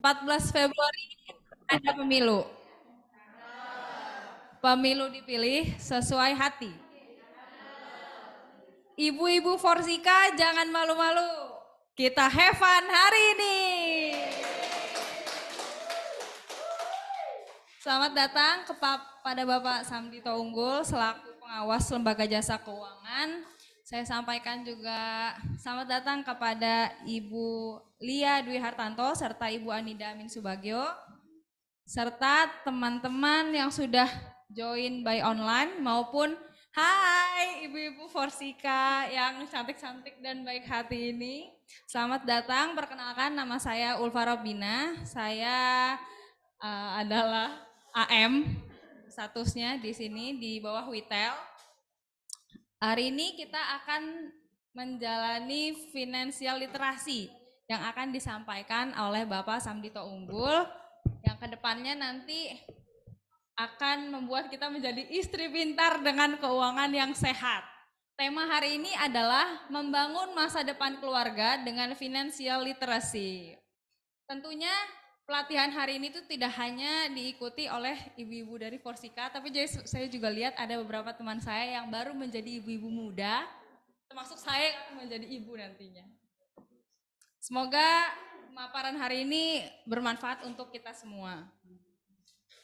14 Februari ada pemilu. Pemilu dipilih sesuai hati. Ibu-ibu Forsika jangan malu-malu. Kita have fun hari ini. Selamat datang kepada Bapak Samdito Unggul selaku pengawas Lembaga Jasa Keuangan saya sampaikan juga selamat datang kepada Ibu Lia Dwi Hartanto serta Ibu Anida Amin Subagio serta teman-teman yang sudah join by online maupun Hai ibu-ibu Forsika yang cantik-cantik dan baik hati ini. Selamat datang, perkenalkan nama saya Ulfa Robina. Saya uh, adalah AM statusnya di sini di bawah Witel. Hari ini kita akan menjalani finansial literasi yang akan disampaikan oleh Bapak Samdito Unggul yang kedepannya nanti akan membuat kita menjadi istri pintar dengan keuangan yang sehat. Tema hari ini adalah membangun masa depan keluarga dengan finansial literasi. Tentunya pelatihan hari ini tuh tidak hanya diikuti oleh ibu-ibu dari Forsika, tapi saya juga lihat ada beberapa teman saya yang baru menjadi ibu-ibu muda, termasuk saya menjadi ibu nantinya. Semoga pemaparan hari ini bermanfaat untuk kita semua.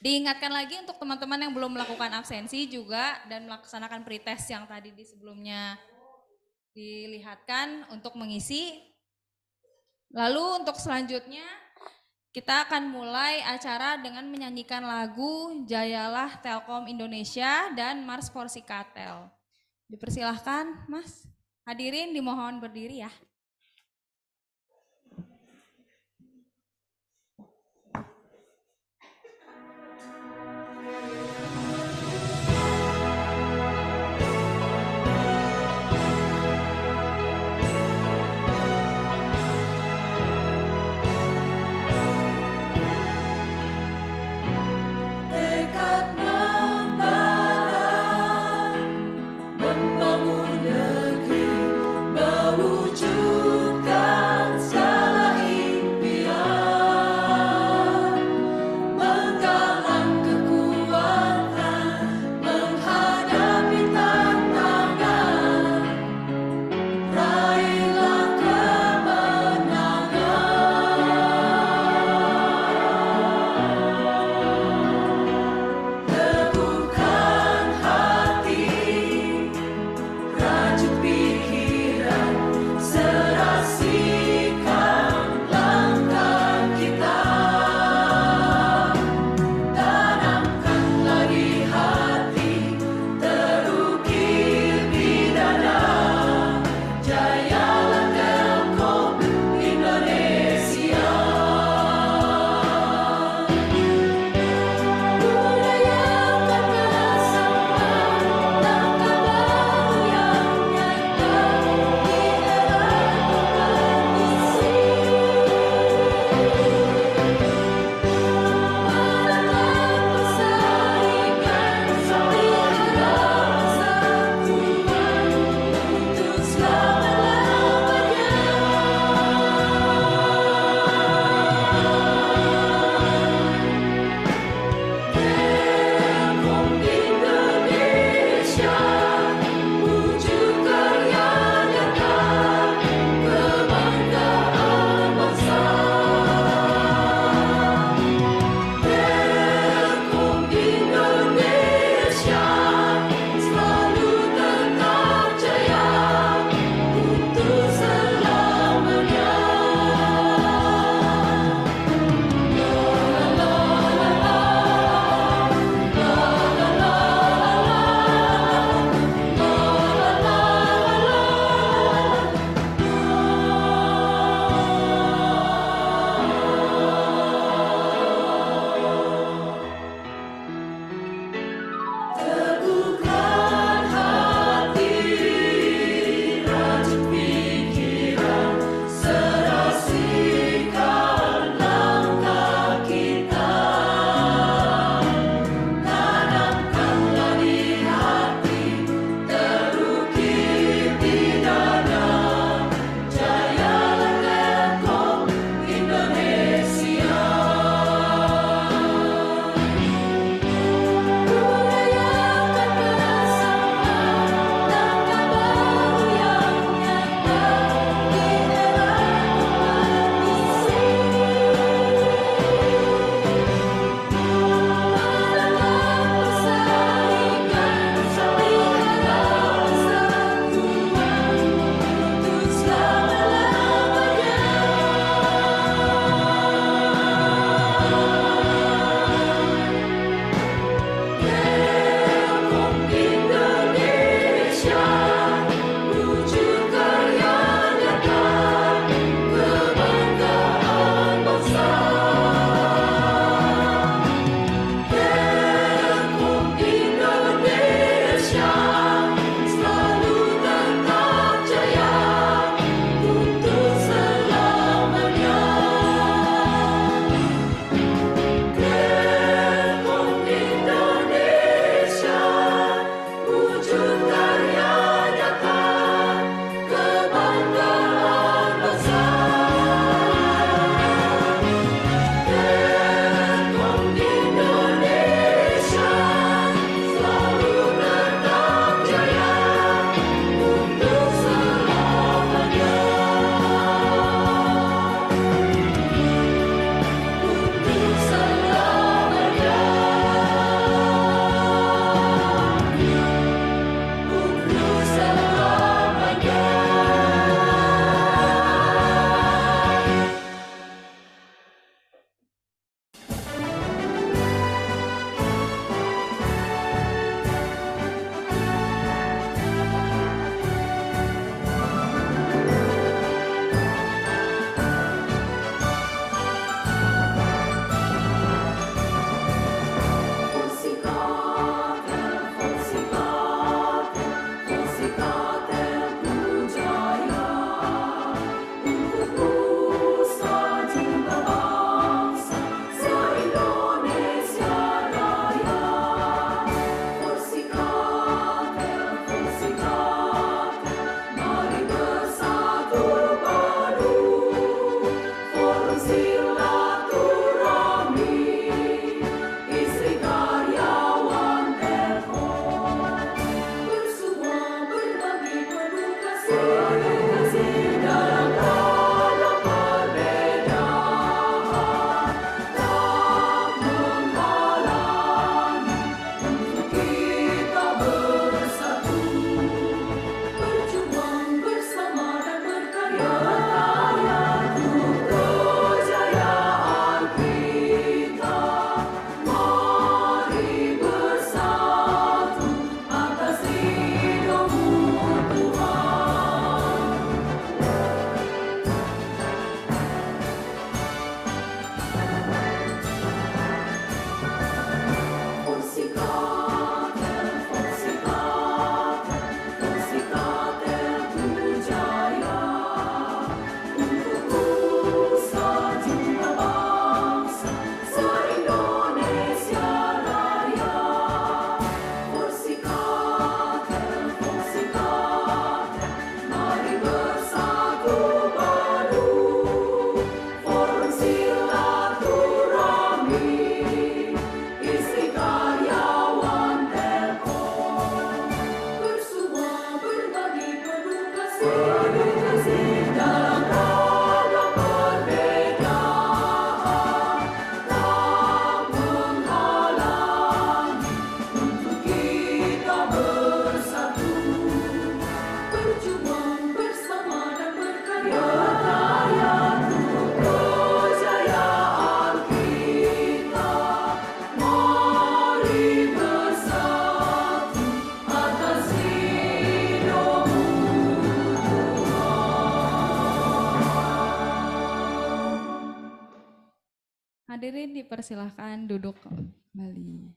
Diingatkan lagi untuk teman-teman yang belum melakukan absensi juga dan melaksanakan pretest yang tadi di sebelumnya dilihatkan untuk mengisi. Lalu untuk selanjutnya kita akan mulai acara dengan menyanyikan lagu Jayalah Telkom Indonesia dan Mars Porsi Katel. Dipersilahkan, Mas. Hadirin dimohon berdiri ya. Sing the silahkan duduk kembali.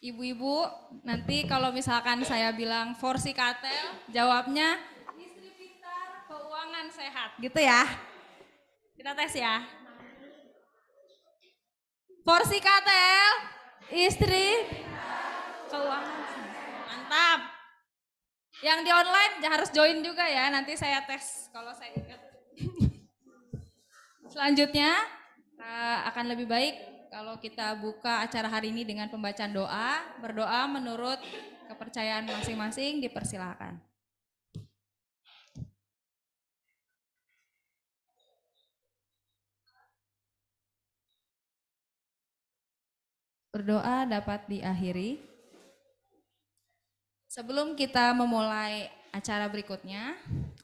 Ibu-ibu, nanti kalau misalkan saya bilang forsi katel, jawabnya istri pintar, keuangan sehat, gitu ya. Kita tes ya. Forsi katel, istri keuangan sehat. Mantap. Yang di online harus join juga ya, nanti saya tes kalau saya ingat. Selanjutnya eh, akan lebih baik kalau kita buka acara hari ini dengan pembacaan doa. Berdoa menurut kepercayaan masing-masing dipersilakan. Berdoa dapat diakhiri. Sebelum kita memulai acara berikutnya,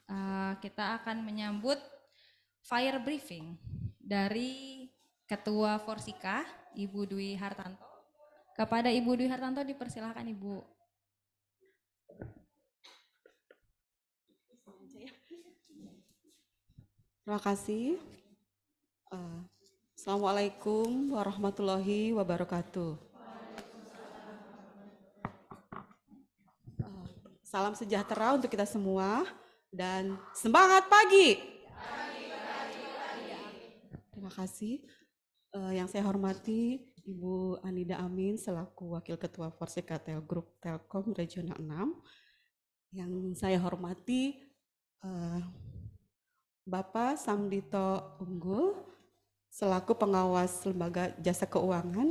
eh, kita akan menyambut fire briefing dari Ketua Forsika, Ibu Dwi Hartanto. Kepada Ibu Dwi Hartanto dipersilahkan Ibu. Terima kasih. Eh, Assalamualaikum warahmatullahi wabarakatuh. Eh, salam sejahtera untuk kita semua dan semangat pagi. Terima kasih. Uh, yang saya hormati Ibu Anida Amin selaku Wakil Ketua Forsika Tel Group Telkom Regional 6. Yang saya hormati uh, Bapak Samdito Unggul selaku pengawas Lembaga Jasa Keuangan.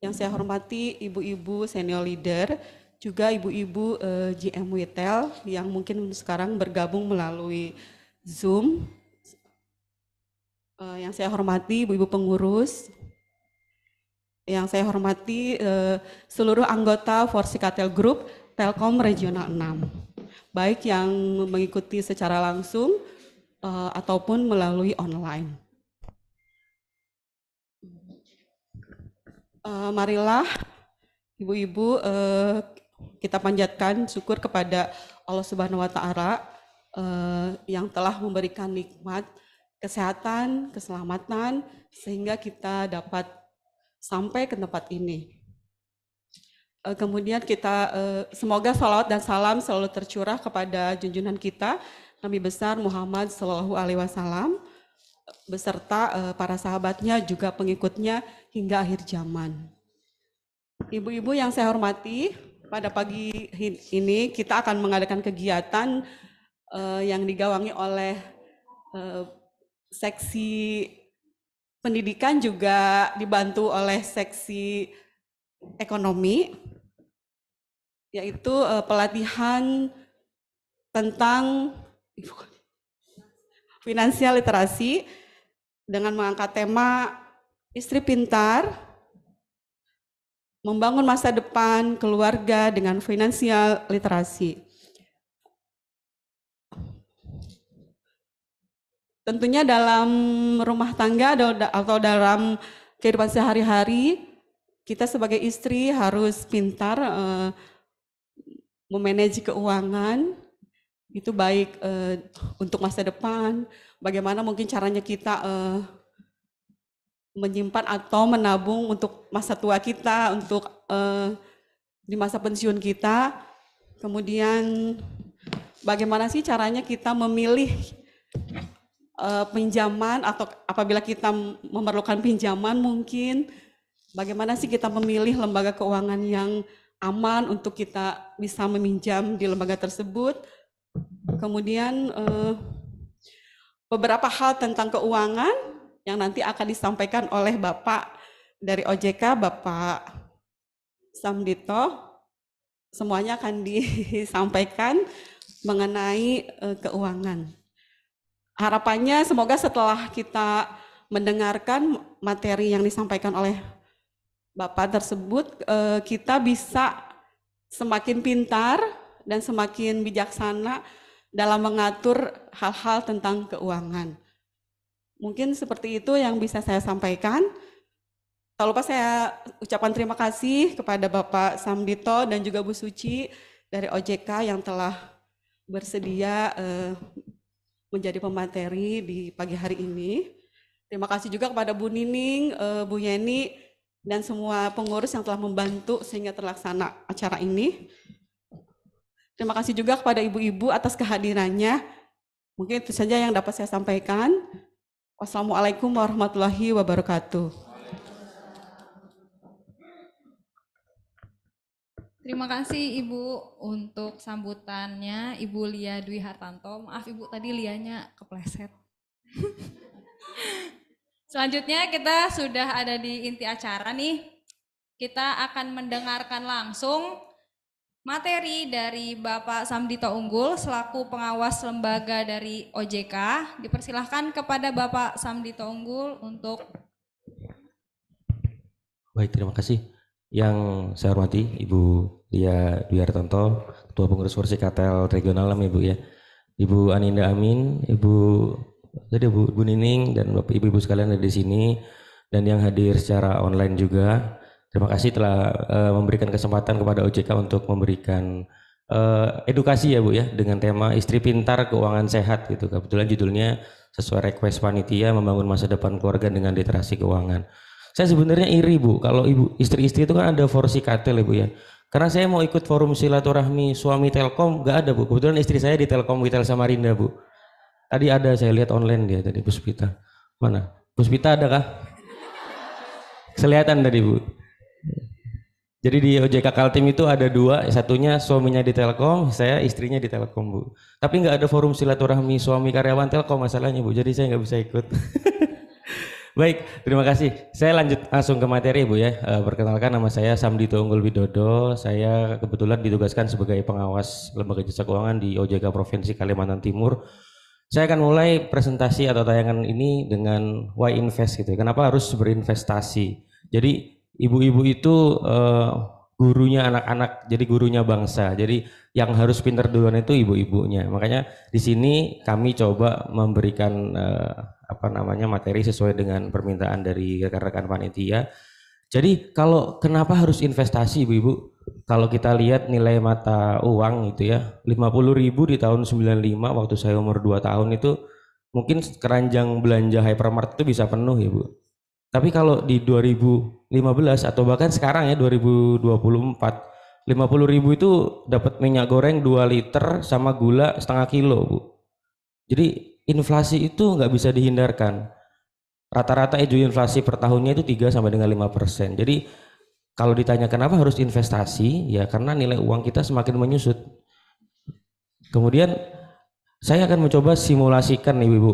Yang saya hormati ibu-ibu senior leader juga ibu-ibu uh, eh, GM Wetel yang mungkin sekarang bergabung melalui Zoom Eh, yang saya hormati ibu-ibu pengurus, yang saya hormati eh, seluruh anggota Forsikatel Group Telkom Regional 6, baik yang mengikuti secara langsung eh, ataupun melalui online. marilah ibu-ibu kita panjatkan syukur kepada Allah Subhanahu wa taala yang telah memberikan nikmat kesehatan, keselamatan, sehingga kita dapat sampai ke tempat ini. Eh, kemudian kita eh, semoga salawat dan salam selalu tercurah kepada junjungan kita Nabi besar Muhammad Shallallahu Alaihi Wasallam beserta eh, para sahabatnya juga pengikutnya hingga akhir zaman. Ibu-ibu yang saya hormati, pada pagi ini kita akan mengadakan kegiatan yang digawangi oleh seksi pendidikan juga dibantu oleh seksi ekonomi yaitu uh, pelatihan tentang finansial literasi dengan mengangkat tema istri pintar membangun masa depan keluarga dengan finansial literasi. Tentunya dalam rumah tangga atau dalam kehidupan sehari-hari, kita sebagai istri harus pintar uh, memanage keuangan, itu baik uh, untuk masa depan, bagaimana mungkin caranya kita uh, menyimpan atau menabung untuk masa tua kita, untuk uh, di masa pensiun kita. Kemudian bagaimana sih caranya kita memilih uh, pinjaman atau apabila kita memerlukan pinjaman mungkin bagaimana sih kita memilih lembaga keuangan yang aman untuk kita bisa meminjam di lembaga tersebut. Kemudian uh, beberapa hal tentang keuangan yang nanti akan disampaikan oleh Bapak dari OJK, Bapak Samdito. Semuanya akan disampaikan mengenai eh, keuangan harapannya semoga setelah kita mendengarkan materi yang disampaikan oleh Bapak tersebut, eh, kita bisa semakin pintar dan semakin bijaksana dalam mengatur hal-hal tentang keuangan. Mungkin seperti itu yang bisa saya sampaikan. Tak lupa saya ucapkan terima kasih kepada Bapak Samdito dan juga Bu Suci dari OJK yang telah bersedia eh, menjadi pemateri di pagi hari ini. Terima kasih juga kepada Bu Nining, eh, Bu Yeni, dan semua pengurus yang telah membantu sehingga terlaksana acara ini. Terima kasih juga kepada ibu-ibu atas kehadirannya. Mungkin itu saja yang dapat saya sampaikan. Wassalamualaikum warahmatullahi wabarakatuh. Terima kasih Ibu untuk sambutannya Ibu Lia Dwi Hartanto. Maaf Ibu tadi Lianya kepleset. Selanjutnya kita sudah ada di inti acara nih. Kita akan mendengarkan langsung materi dari Bapak Samdito Unggul selaku pengawas lembaga dari OJK. Dipersilahkan kepada Bapak Samdito Unggul untuk Baik, terima kasih. Yang saya hormati Ibu Lia iya, Dwi Hartanto, Ketua Pengurus Forsi Katel Regional 6 Ibu ya. Ibu Aninda Amin, Ibu tadi Bu, Bu Nining dan Ibu-ibu sekalian ada di sini dan yang hadir secara online juga. Terima kasih telah uh, memberikan kesempatan kepada OJK untuk memberikan uh, edukasi ya Bu ya dengan tema istri pintar keuangan sehat gitu. Kebetulan judulnya sesuai request panitia membangun masa depan keluarga dengan literasi keuangan. Saya sebenarnya iri Bu kalau ibu istri-istri itu kan ada forsi katel ya Bu ya karena saya mau ikut forum silaturahmi suami Telkom, nggak ada bu. Kebetulan istri saya di Telkom Witel Samarinda bu. Tadi ada saya lihat online dia tadi Puspita. Mana? Puspita ada kah? Kelihatan tadi bu. Jadi di OJK Kaltim itu ada dua, satunya suaminya di Telkom, saya istrinya di Telkom bu. Tapi nggak ada forum silaturahmi suami karyawan Telkom masalahnya bu, jadi saya nggak bisa ikut. Baik, terima kasih. Saya lanjut langsung ke materi Bu ya. E, perkenalkan nama saya Samdito Unggul Widodo. Saya kebetulan ditugaskan sebagai pengawas Lembaga Jasa Keuangan di OJK Provinsi Kalimantan Timur. Saya akan mulai presentasi atau tayangan ini dengan why invest gitu. Ya. Kenapa harus berinvestasi? Jadi ibu-ibu itu e, gurunya anak-anak, jadi gurunya bangsa. Jadi yang harus pinter duluan itu ibu-ibunya. Makanya di sini kami coba memberikan eh, apa namanya materi sesuai dengan permintaan dari rekan-rekan panitia. Jadi kalau kenapa harus investasi ibu-ibu? Kalau kita lihat nilai mata uang itu ya 50 ribu di tahun 95 waktu saya umur 2 tahun itu mungkin keranjang belanja hypermart itu bisa penuh ibu. Tapi kalau di 2015 atau bahkan sekarang ya 2024 50 ribu itu dapat minyak goreng 2 liter sama gula setengah kilo bu. Jadi inflasi itu nggak bisa dihindarkan. Rata-rata edu ya, inflasi per tahunnya itu 3 sampai dengan 5 persen. Jadi kalau ditanya kenapa harus investasi, ya karena nilai uang kita semakin menyusut. Kemudian saya akan mencoba simulasikan nih Ibu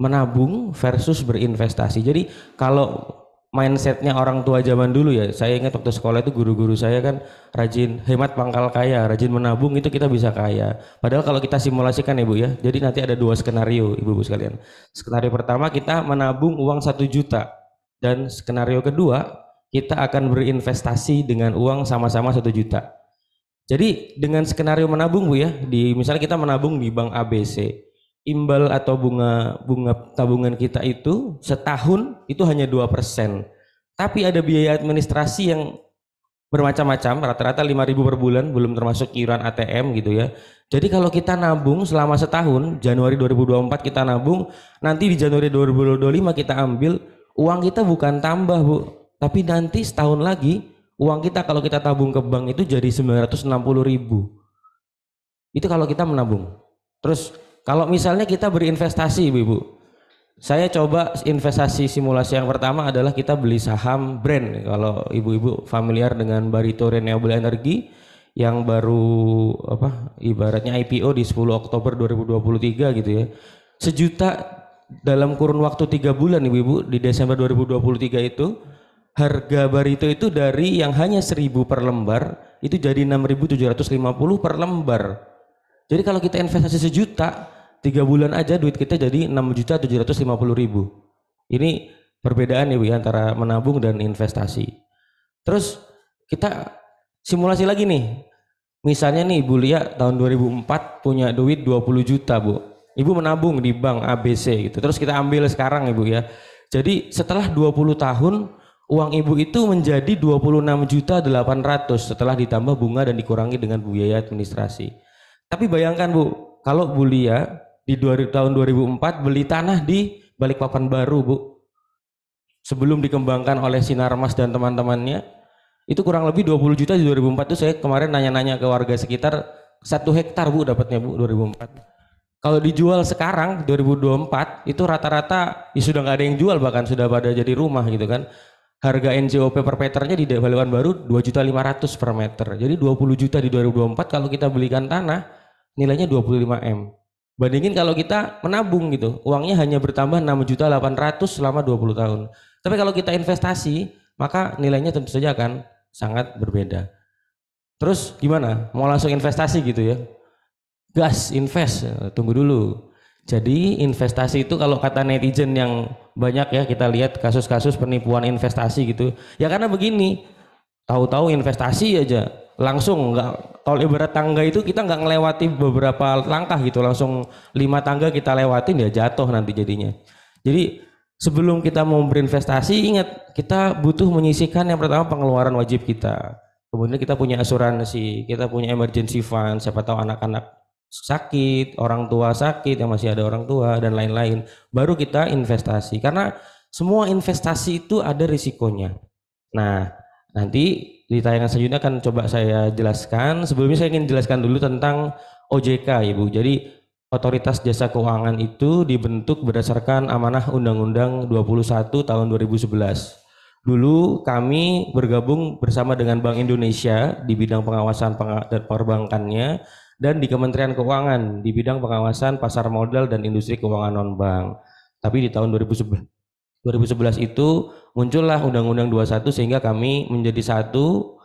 menabung versus berinvestasi. Jadi kalau mindsetnya orang tua zaman dulu ya, saya ingat waktu sekolah itu guru-guru saya kan rajin hemat pangkal kaya, rajin menabung itu kita bisa kaya. Padahal kalau kita simulasikan ya Bu ya, jadi nanti ada dua skenario Ibu-Ibu sekalian. Skenario pertama kita menabung uang satu juta dan skenario kedua kita akan berinvestasi dengan uang sama-sama satu juta. Jadi dengan skenario menabung Bu ya, di misalnya kita menabung di bank ABC imbal atau bunga bunga tabungan kita itu setahun itu hanya dua persen. Tapi ada biaya administrasi yang bermacam-macam, rata-rata 5000 per bulan belum termasuk iuran ATM gitu ya. Jadi kalau kita nabung selama setahun, Januari 2024 kita nabung, nanti di Januari 2025 kita ambil, uang kita bukan tambah, Bu. Tapi nanti setahun lagi uang kita kalau kita tabung ke bank itu jadi 960.000 Itu kalau kita menabung. Terus kalau misalnya kita berinvestasi, Ibu, ibu saya coba investasi simulasi yang pertama adalah kita beli saham brand. Kalau ibu-ibu familiar dengan Barito Renewable Energy yang baru apa ibaratnya IPO di 10 Oktober 2023 gitu ya. Sejuta dalam kurun waktu tiga bulan ibu-ibu di Desember 2023 itu harga barito itu dari yang hanya 1000 per lembar itu jadi 6750 per lembar jadi kalau kita investasi sejuta, tiga bulan aja duit kita jadi enam juta tujuh ratus lima puluh ribu. Ini perbedaan ya Bu ya, antara menabung dan investasi. Terus kita simulasi lagi nih. Misalnya nih Ibu Lia tahun 2004 punya duit 20 juta Bu. Ibu menabung di bank ABC gitu. Terus kita ambil sekarang Ibu ya, ya. Jadi setelah 20 tahun uang Ibu itu menjadi 26 juta 800 setelah ditambah bunga dan dikurangi dengan biaya administrasi. Tapi bayangkan Bu, kalau Bu Lia di tahun 2004 beli tanah di Balikpapan Baru Bu. Sebelum dikembangkan oleh Sinar Mas dan teman-temannya, itu kurang lebih 20 juta di 2004 itu saya kemarin nanya-nanya ke warga sekitar satu hektar Bu dapatnya Bu 2004. Kalau dijual sekarang 2024 itu rata-rata ya sudah nggak ada yang jual bahkan sudah pada jadi rumah gitu kan. Harga NJOP per meternya di Balikpapan Baru 2.500 per meter. Jadi 20 juta di 2024 kalau kita belikan tanah nilainya 25 M. Bandingin kalau kita menabung gitu, uangnya hanya bertambah 6 juta 800 selama 20 tahun. Tapi kalau kita investasi, maka nilainya tentu saja akan sangat berbeda. Terus gimana? Mau langsung investasi gitu ya? Gas, invest, tunggu dulu. Jadi investasi itu kalau kata netizen yang banyak ya kita lihat kasus-kasus penipuan investasi gitu. Ya karena begini, tahu-tahu investasi aja langsung nggak kalau ibarat tangga itu kita nggak ngelewati beberapa langkah gitu langsung lima tangga kita lewatin ya jatuh nanti jadinya jadi sebelum kita mau berinvestasi ingat kita butuh menyisihkan yang pertama pengeluaran wajib kita kemudian kita punya asuransi kita punya emergency fund siapa tahu anak-anak sakit orang tua sakit yang masih ada orang tua dan lain-lain baru kita investasi karena semua investasi itu ada risikonya nah nanti di tayangan selanjutnya akan coba saya jelaskan. Sebelumnya saya ingin jelaskan dulu tentang OJK, Ibu. Jadi Otoritas Jasa Keuangan itu dibentuk berdasarkan amanah Undang-Undang 21 tahun 2011. Dulu kami bergabung bersama dengan Bank Indonesia di bidang pengawasan dan perbankannya dan di Kementerian Keuangan di bidang pengawasan pasar modal dan industri keuangan non-bank. Tapi di tahun 2011, 2011 itu muncullah Undang-Undang 21 sehingga kami menjadi satu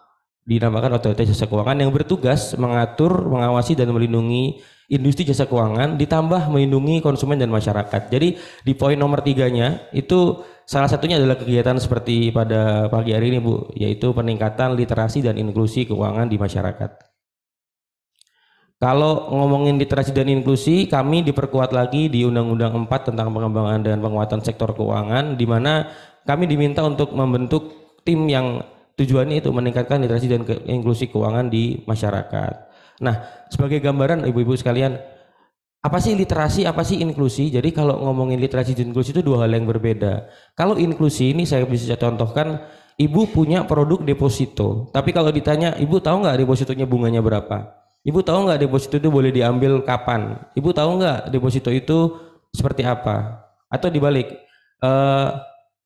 dinamakan otoritas jasa keuangan yang bertugas mengatur, mengawasi dan melindungi industri jasa keuangan ditambah melindungi konsumen dan masyarakat. Jadi di poin nomor tiganya itu salah satunya adalah kegiatan seperti pada pagi hari ini Bu, yaitu peningkatan literasi dan inklusi keuangan di masyarakat. Kalau ngomongin literasi dan inklusi, kami diperkuat lagi di Undang-Undang 4 tentang pengembangan dan penguatan sektor keuangan, di mana kami diminta untuk membentuk tim yang tujuannya itu meningkatkan literasi dan inklusi keuangan di masyarakat. Nah, sebagai gambaran ibu-ibu sekalian, apa sih literasi, apa sih inklusi? Jadi kalau ngomongin literasi dan inklusi itu dua hal yang berbeda. Kalau inklusi ini saya bisa contohkan, ibu punya produk deposito. Tapi kalau ditanya, ibu tahu nggak depositonya bunganya berapa? Ibu tahu nggak deposito itu boleh diambil kapan? Ibu tahu nggak deposito itu seperti apa? Atau dibalik, eh,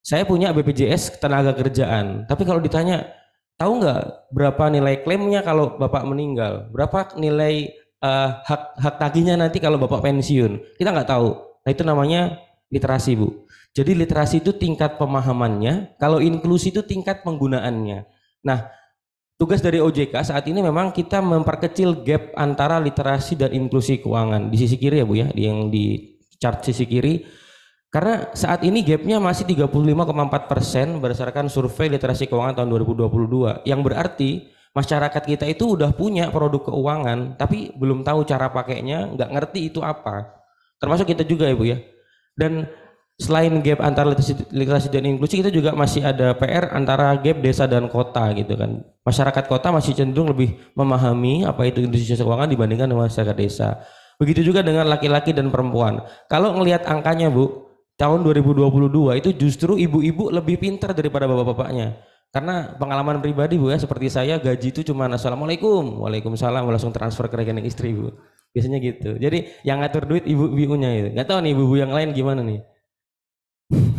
saya punya BPJS tenaga kerjaan. Tapi kalau ditanya, tahu nggak berapa nilai klaimnya kalau bapak meninggal? Berapa nilai uh, hak hak tagihnya nanti kalau bapak pensiun? Kita nggak tahu. Nah itu namanya literasi bu. Jadi literasi itu tingkat pemahamannya, kalau inklusi itu tingkat penggunaannya. Nah tugas dari OJK saat ini memang kita memperkecil gap antara literasi dan inklusi keuangan di sisi kiri ya bu ya, yang di chart sisi kiri karena saat ini gapnya masih 35,4 persen berdasarkan survei literasi keuangan tahun 2022, yang berarti masyarakat kita itu udah punya produk keuangan, tapi belum tahu cara pakainya, nggak ngerti itu apa. Termasuk kita juga ibu ya. Dan selain gap antara literasi, literasi dan inklusi, kita juga masih ada PR antara gap desa dan kota gitu kan. Masyarakat kota masih cenderung lebih memahami apa itu industri keuangan dibandingkan dengan masyarakat desa. Begitu juga dengan laki-laki dan perempuan. Kalau ngelihat angkanya Bu, tahun 2022 itu justru ibu-ibu lebih pintar daripada bapak-bapaknya. Karena pengalaman pribadi Bu ya, seperti saya gaji itu cuma assalamualaikum, waalaikumsalam, langsung transfer ke rekening istri Bu. Biasanya gitu. Jadi yang ngatur duit ibu-ibunya itu. Nggak tahu nih ibu-ibu yang lain gimana nih.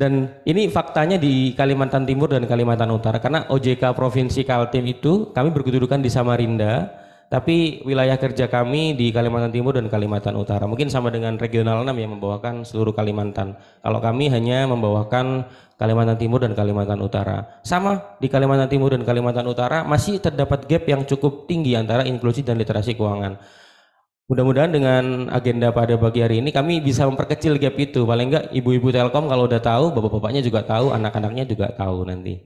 dan ini faktanya di Kalimantan Timur dan Kalimantan Utara karena OJK Provinsi Kaltim itu kami berkedudukan di Samarinda tapi wilayah kerja kami di Kalimantan Timur dan Kalimantan Utara. Mungkin sama dengan Regional 6 yang membawakan seluruh Kalimantan. Kalau kami hanya membawakan Kalimantan Timur dan Kalimantan Utara. Sama di Kalimantan Timur dan Kalimantan Utara masih terdapat gap yang cukup tinggi antara inklusi dan literasi keuangan. Mudah-mudahan dengan agenda pada pagi hari ini kami bisa memperkecil gap itu. Paling enggak ibu-ibu Telkom kalau udah tahu, bapak-bapaknya juga tahu, anak-anaknya juga tahu nanti.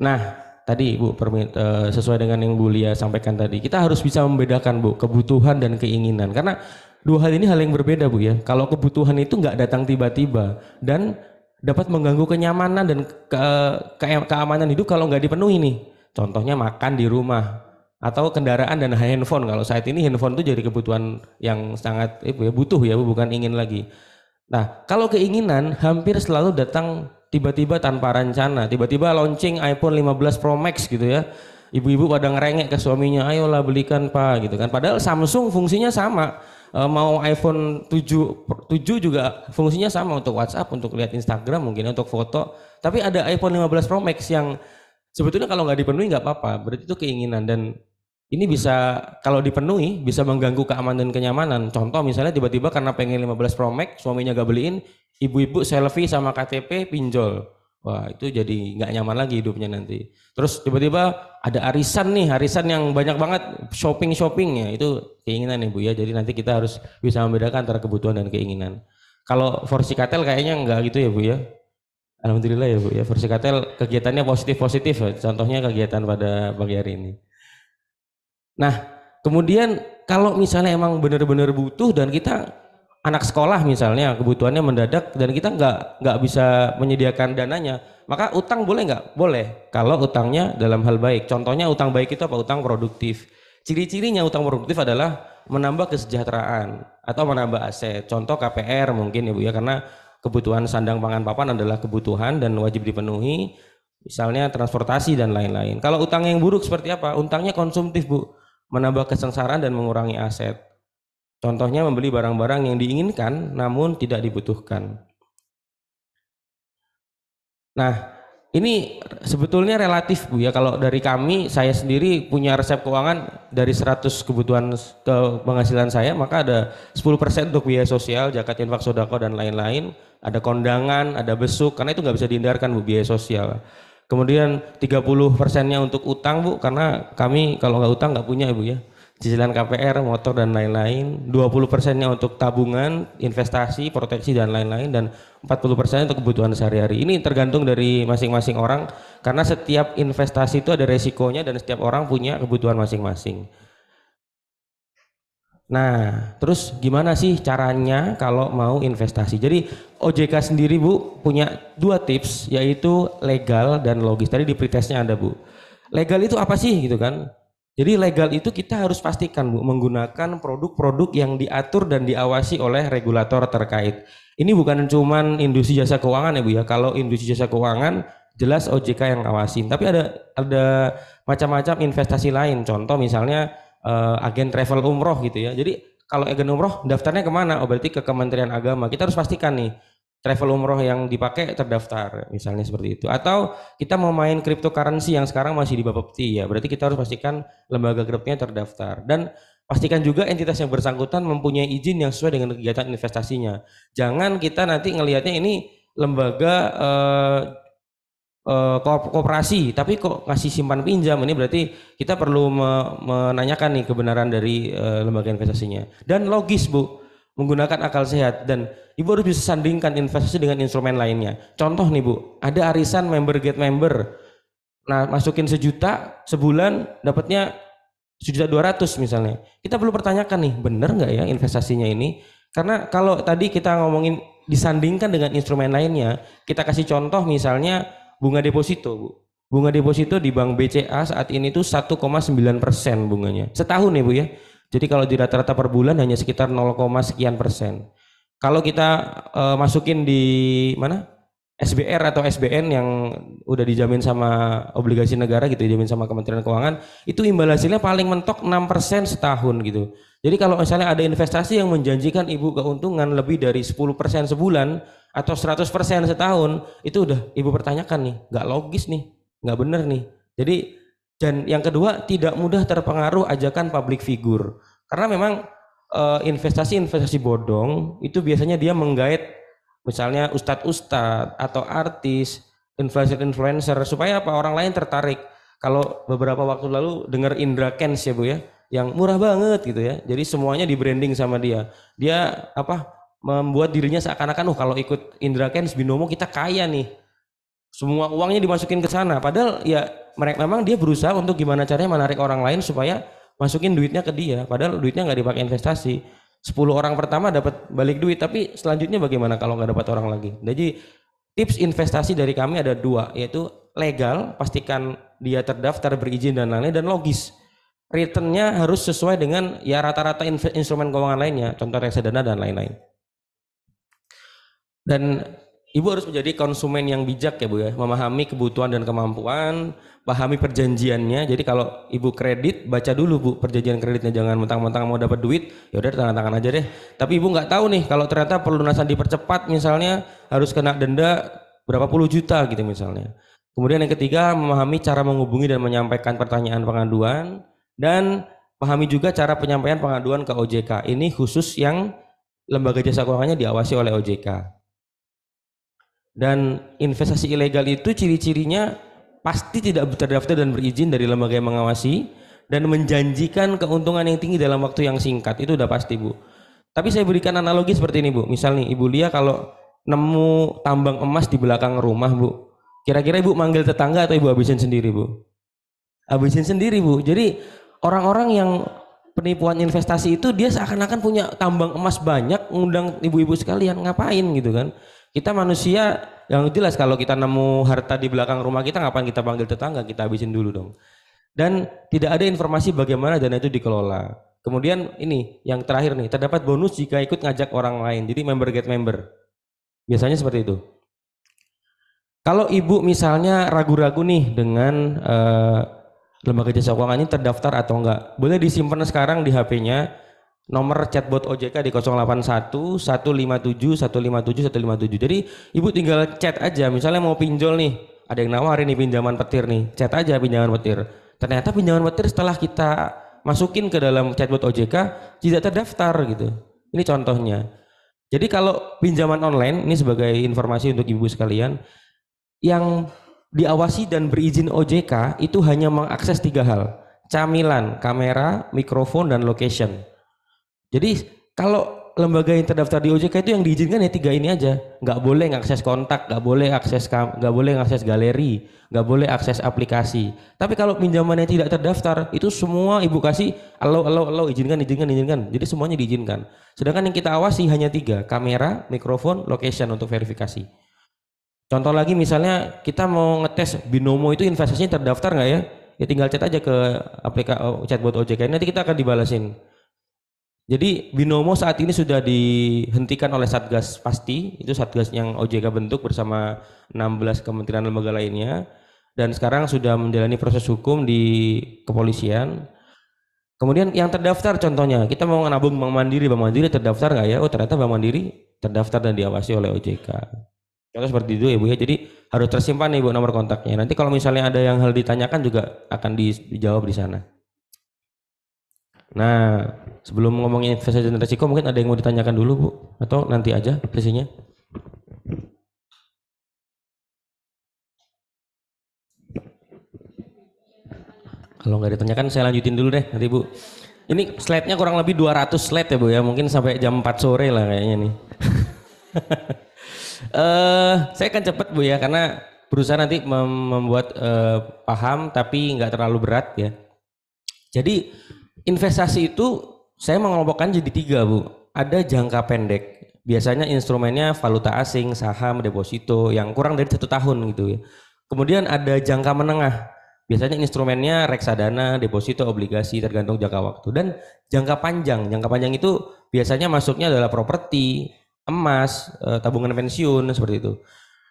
Nah, tadi Bu permit, uh, e, sesuai dengan yang Bu Lia sampaikan tadi, kita harus bisa membedakan Bu kebutuhan dan keinginan karena dua hal ini hal yang berbeda Bu ya. Kalau kebutuhan itu nggak datang tiba-tiba dan dapat mengganggu kenyamanan dan ke, e, ke, keamanan hidup kalau nggak dipenuhi nih. Contohnya makan di rumah atau kendaraan dan handphone. Kalau saat ini handphone itu jadi kebutuhan yang sangat eh, ya, butuh ya bukan ingin lagi. Nah, kalau keinginan hampir selalu datang tiba-tiba tanpa rencana, tiba-tiba launching iPhone 15 Pro Max gitu ya. Ibu-ibu pada ngerengek ke suaminya, ayolah belikan Pak gitu kan. Padahal Samsung fungsinya sama. E, mau iPhone 7 7 juga fungsinya sama untuk WhatsApp, untuk lihat Instagram mungkin untuk foto. Tapi ada iPhone 15 Pro Max yang sebetulnya kalau nggak dipenuhi nggak apa-apa. Berarti itu keinginan dan ini bisa kalau dipenuhi bisa mengganggu keamanan dan kenyamanan. Contoh misalnya tiba-tiba karena pengen 15 Pro Max, suaminya gak beliin, ibu-ibu selfie sama KTP pinjol. Wah itu jadi nggak nyaman lagi hidupnya nanti. Terus tiba-tiba ada arisan nih, arisan yang banyak banget shopping-shopping ya itu keinginan ibu ya. Jadi nanti kita harus bisa membedakan antara kebutuhan dan keinginan. Kalau versi katel kayaknya nggak gitu ya bu ya. Alhamdulillah ya bu ya. Versi katel kegiatannya positif-positif. Contohnya kegiatan pada pagi hari ini. Nah kemudian kalau misalnya emang benar-benar butuh dan kita anak sekolah misalnya kebutuhannya mendadak dan kita nggak nggak bisa menyediakan dananya maka utang boleh nggak boleh kalau utangnya dalam hal baik contohnya utang baik itu apa utang produktif ciri-cirinya utang produktif adalah menambah kesejahteraan atau menambah aset contoh KPR mungkin ibu ya, ya karena kebutuhan sandang pangan papan adalah kebutuhan dan wajib dipenuhi misalnya transportasi dan lain-lain kalau utang yang buruk seperti apa utangnya konsumtif bu menambah kesengsaraan dan mengurangi aset Contohnya membeli barang-barang yang diinginkan namun tidak dibutuhkan. Nah, ini sebetulnya relatif Bu ya. Kalau dari kami, saya sendiri punya resep keuangan dari 100 kebutuhan ke penghasilan saya, maka ada 10% untuk biaya sosial, zakat infak sodako dan lain-lain. Ada kondangan, ada besuk, karena itu nggak bisa dihindarkan Bu biaya sosial. Kemudian 30 persennya untuk utang Bu, karena kami kalau nggak utang nggak punya Ibu ya cicilan KPR, motor dan lain-lain, 20 persennya untuk tabungan, investasi, proteksi dan lain-lain, dan 40 persennya untuk kebutuhan sehari-hari. Ini tergantung dari masing-masing orang, karena setiap investasi itu ada resikonya dan setiap orang punya kebutuhan masing-masing. Nah, terus gimana sih caranya kalau mau investasi? Jadi OJK sendiri Bu punya dua tips yaitu legal dan logis. Tadi di pretestnya ada Bu. Legal itu apa sih gitu kan? Jadi legal itu kita harus pastikan Bu menggunakan produk-produk yang diatur dan diawasi oleh regulator terkait. Ini bukan cuman industri jasa keuangan ya Bu ya. Kalau industri jasa keuangan jelas OJK yang ngawasin, tapi ada ada macam-macam investasi lain. Contoh misalnya uh, agen travel umroh gitu ya. Jadi kalau agen umroh daftarnya kemana? Oh berarti ke Kementerian Agama. Kita harus pastikan nih travel umroh yang dipakai terdaftar misalnya seperti itu atau kita mau main cryptocurrency yang sekarang masih di Bapepti ya berarti kita harus pastikan lembaga kriptonya terdaftar dan pastikan juga entitas yang bersangkutan mempunyai izin yang sesuai dengan kegiatan investasinya jangan kita nanti ngelihatnya ini lembaga eh, eh, kooperasi tapi kok ngasih simpan pinjam ini berarti kita perlu me menanyakan nih kebenaran dari eh, lembaga investasinya dan logis Bu menggunakan akal sehat dan Ibu harus bisa sandingkan investasi dengan instrumen lainnya. Contoh nih Bu, ada arisan member get member. Nah masukin sejuta sebulan dapatnya sejuta dua ratus misalnya. Kita perlu pertanyakan nih, bener nggak ya investasinya ini? Karena kalau tadi kita ngomongin disandingkan dengan instrumen lainnya, kita kasih contoh misalnya bunga deposito Bu. Bunga deposito di Bank BCA saat ini tuh 1,9 persen bunganya. Setahun ya Bu ya. Jadi kalau di rata-rata per bulan hanya sekitar 0, sekian persen. Kalau kita uh, masukin di mana? SBR atau SBN yang udah dijamin sama obligasi negara gitu, dijamin sama Kementerian Keuangan, itu imbal hasilnya paling mentok 6% setahun gitu. Jadi kalau misalnya ada investasi yang menjanjikan ibu keuntungan lebih dari 10% sebulan atau 100% setahun, itu udah ibu pertanyakan nih, nggak logis nih, nggak bener nih. Jadi dan yang kedua tidak mudah terpengaruh ajakan public figure. Karena memang Eh, investasi-investasi bodong itu biasanya dia menggait misalnya ustadz-ustadz atau artis, influencer-influencer supaya apa orang lain tertarik. Kalau beberapa waktu lalu dengar Indra Kens ya Bu ya, yang murah banget gitu ya. Jadi semuanya di branding sama dia. Dia apa membuat dirinya seakan-akan oh kalau ikut Indra Kens Binomo kita kaya nih. Semua uangnya dimasukin ke sana. Padahal ya mereka memang dia berusaha untuk gimana caranya menarik orang lain supaya masukin duitnya ke dia padahal duitnya nggak dipakai investasi 10 orang pertama dapat balik duit tapi selanjutnya bagaimana kalau nggak dapat orang lagi jadi tips investasi dari kami ada dua yaitu legal pastikan dia terdaftar berizin dan lain-lain dan logis returnnya harus sesuai dengan ya rata-rata instrumen keuangan lainnya contoh reksadana dan lain-lain dan Ibu harus menjadi konsumen yang bijak ya Bu ya, memahami kebutuhan dan kemampuan, pahami perjanjiannya. Jadi kalau Ibu kredit, baca dulu Bu perjanjian kreditnya, jangan mentang-mentang mau dapat duit, ya udah tanda tangan aja deh. Tapi Ibu nggak tahu nih kalau ternyata pelunasan dipercepat misalnya harus kena denda berapa puluh juta gitu misalnya. Kemudian yang ketiga, memahami cara menghubungi dan menyampaikan pertanyaan pengaduan dan pahami juga cara penyampaian pengaduan ke OJK. Ini khusus yang lembaga jasa keuangannya diawasi oleh OJK. Dan investasi ilegal itu ciri-cirinya pasti tidak terdaftar dan berizin dari lembaga yang mengawasi dan menjanjikan keuntungan yang tinggi dalam waktu yang singkat. Itu udah pasti, Bu. Tapi saya berikan analogi seperti ini, Bu. Misal nih, Ibu Lia kalau nemu tambang emas di belakang rumah, Bu. Kira-kira Ibu manggil tetangga atau Ibu habisin sendiri, Bu? Habisin sendiri, Bu. Jadi orang-orang yang penipuan investasi itu dia seakan-akan punya tambang emas banyak ngundang ibu-ibu sekalian ngapain gitu kan kita manusia yang jelas kalau kita nemu harta di belakang rumah kita ngapain kita panggil tetangga kita habisin dulu dong dan tidak ada informasi bagaimana dana itu dikelola kemudian ini yang terakhir nih terdapat bonus jika ikut ngajak orang lain jadi member get member biasanya seperti itu kalau ibu misalnya ragu-ragu nih dengan uh, lembaga jasa keuangan ini terdaftar atau enggak boleh disimpan sekarang di HP-nya nomor chatbot OJK di 081 157 157 157. Jadi ibu tinggal chat aja, misalnya mau pinjol nih, ada yang nawarin nih pinjaman petir nih, chat aja pinjaman petir. Ternyata pinjaman petir setelah kita masukin ke dalam chatbot OJK tidak terdaftar gitu. Ini contohnya. Jadi kalau pinjaman online ini sebagai informasi untuk ibu sekalian yang diawasi dan berizin OJK itu hanya mengakses tiga hal, camilan, kamera, mikrofon dan location. Jadi kalau lembaga yang terdaftar di OJK itu yang diizinkan ya tiga ini aja. Nggak boleh ngakses kontak, nggak boleh akses nggak boleh ngakses galeri, nggak boleh akses aplikasi. Tapi kalau pinjamannya tidak terdaftar, itu semua ibu kasih allow, allow, allow, izinkan, izinkan, izinkan. Jadi semuanya diizinkan. Sedangkan yang kita awasi hanya tiga, kamera, mikrofon, location untuk verifikasi. Contoh lagi misalnya kita mau ngetes binomo itu investasinya terdaftar nggak ya? Ya tinggal chat aja ke aplikasi oh, chatbot OJK nanti kita akan dibalasin. Jadi binomo saat ini sudah dihentikan oleh Satgas Pasti, itu Satgas yang OJK bentuk bersama 16 kementerian lembaga lainnya dan sekarang sudah menjalani proses hukum di kepolisian. Kemudian yang terdaftar contohnya, kita mau nabung Bank Mandiri, Bank Mandiri terdaftar nggak ya? Oh ternyata Bank Mandiri terdaftar dan diawasi oleh OJK. Contoh seperti itu ya Bu ya, jadi harus tersimpan nih Bu nomor kontaknya. Nanti kalau misalnya ada yang hal ditanyakan juga akan dijawab di sana. Nah, sebelum ngomongin investasi dan resiko mungkin ada yang mau ditanyakan dulu Bu atau nanti aja sesinya. Kalau nggak ditanyakan saya lanjutin dulu deh nanti Bu. Ini slide-nya kurang lebih 200 slide ya Bu ya, mungkin sampai jam 4 sore lah kayaknya nih. uh, saya akan cepet, Bu ya karena berusaha nanti membuat uh, paham tapi nggak terlalu berat ya. Jadi Investasi itu saya mengelompokkan jadi tiga bu. Ada jangka pendek. Biasanya instrumennya valuta asing, saham, deposito yang kurang dari satu tahun gitu ya. Kemudian ada jangka menengah. Biasanya instrumennya reksadana, deposito, obligasi tergantung jangka waktu dan jangka panjang. Jangka panjang itu biasanya masuknya adalah properti, emas, eh, tabungan pensiun seperti itu.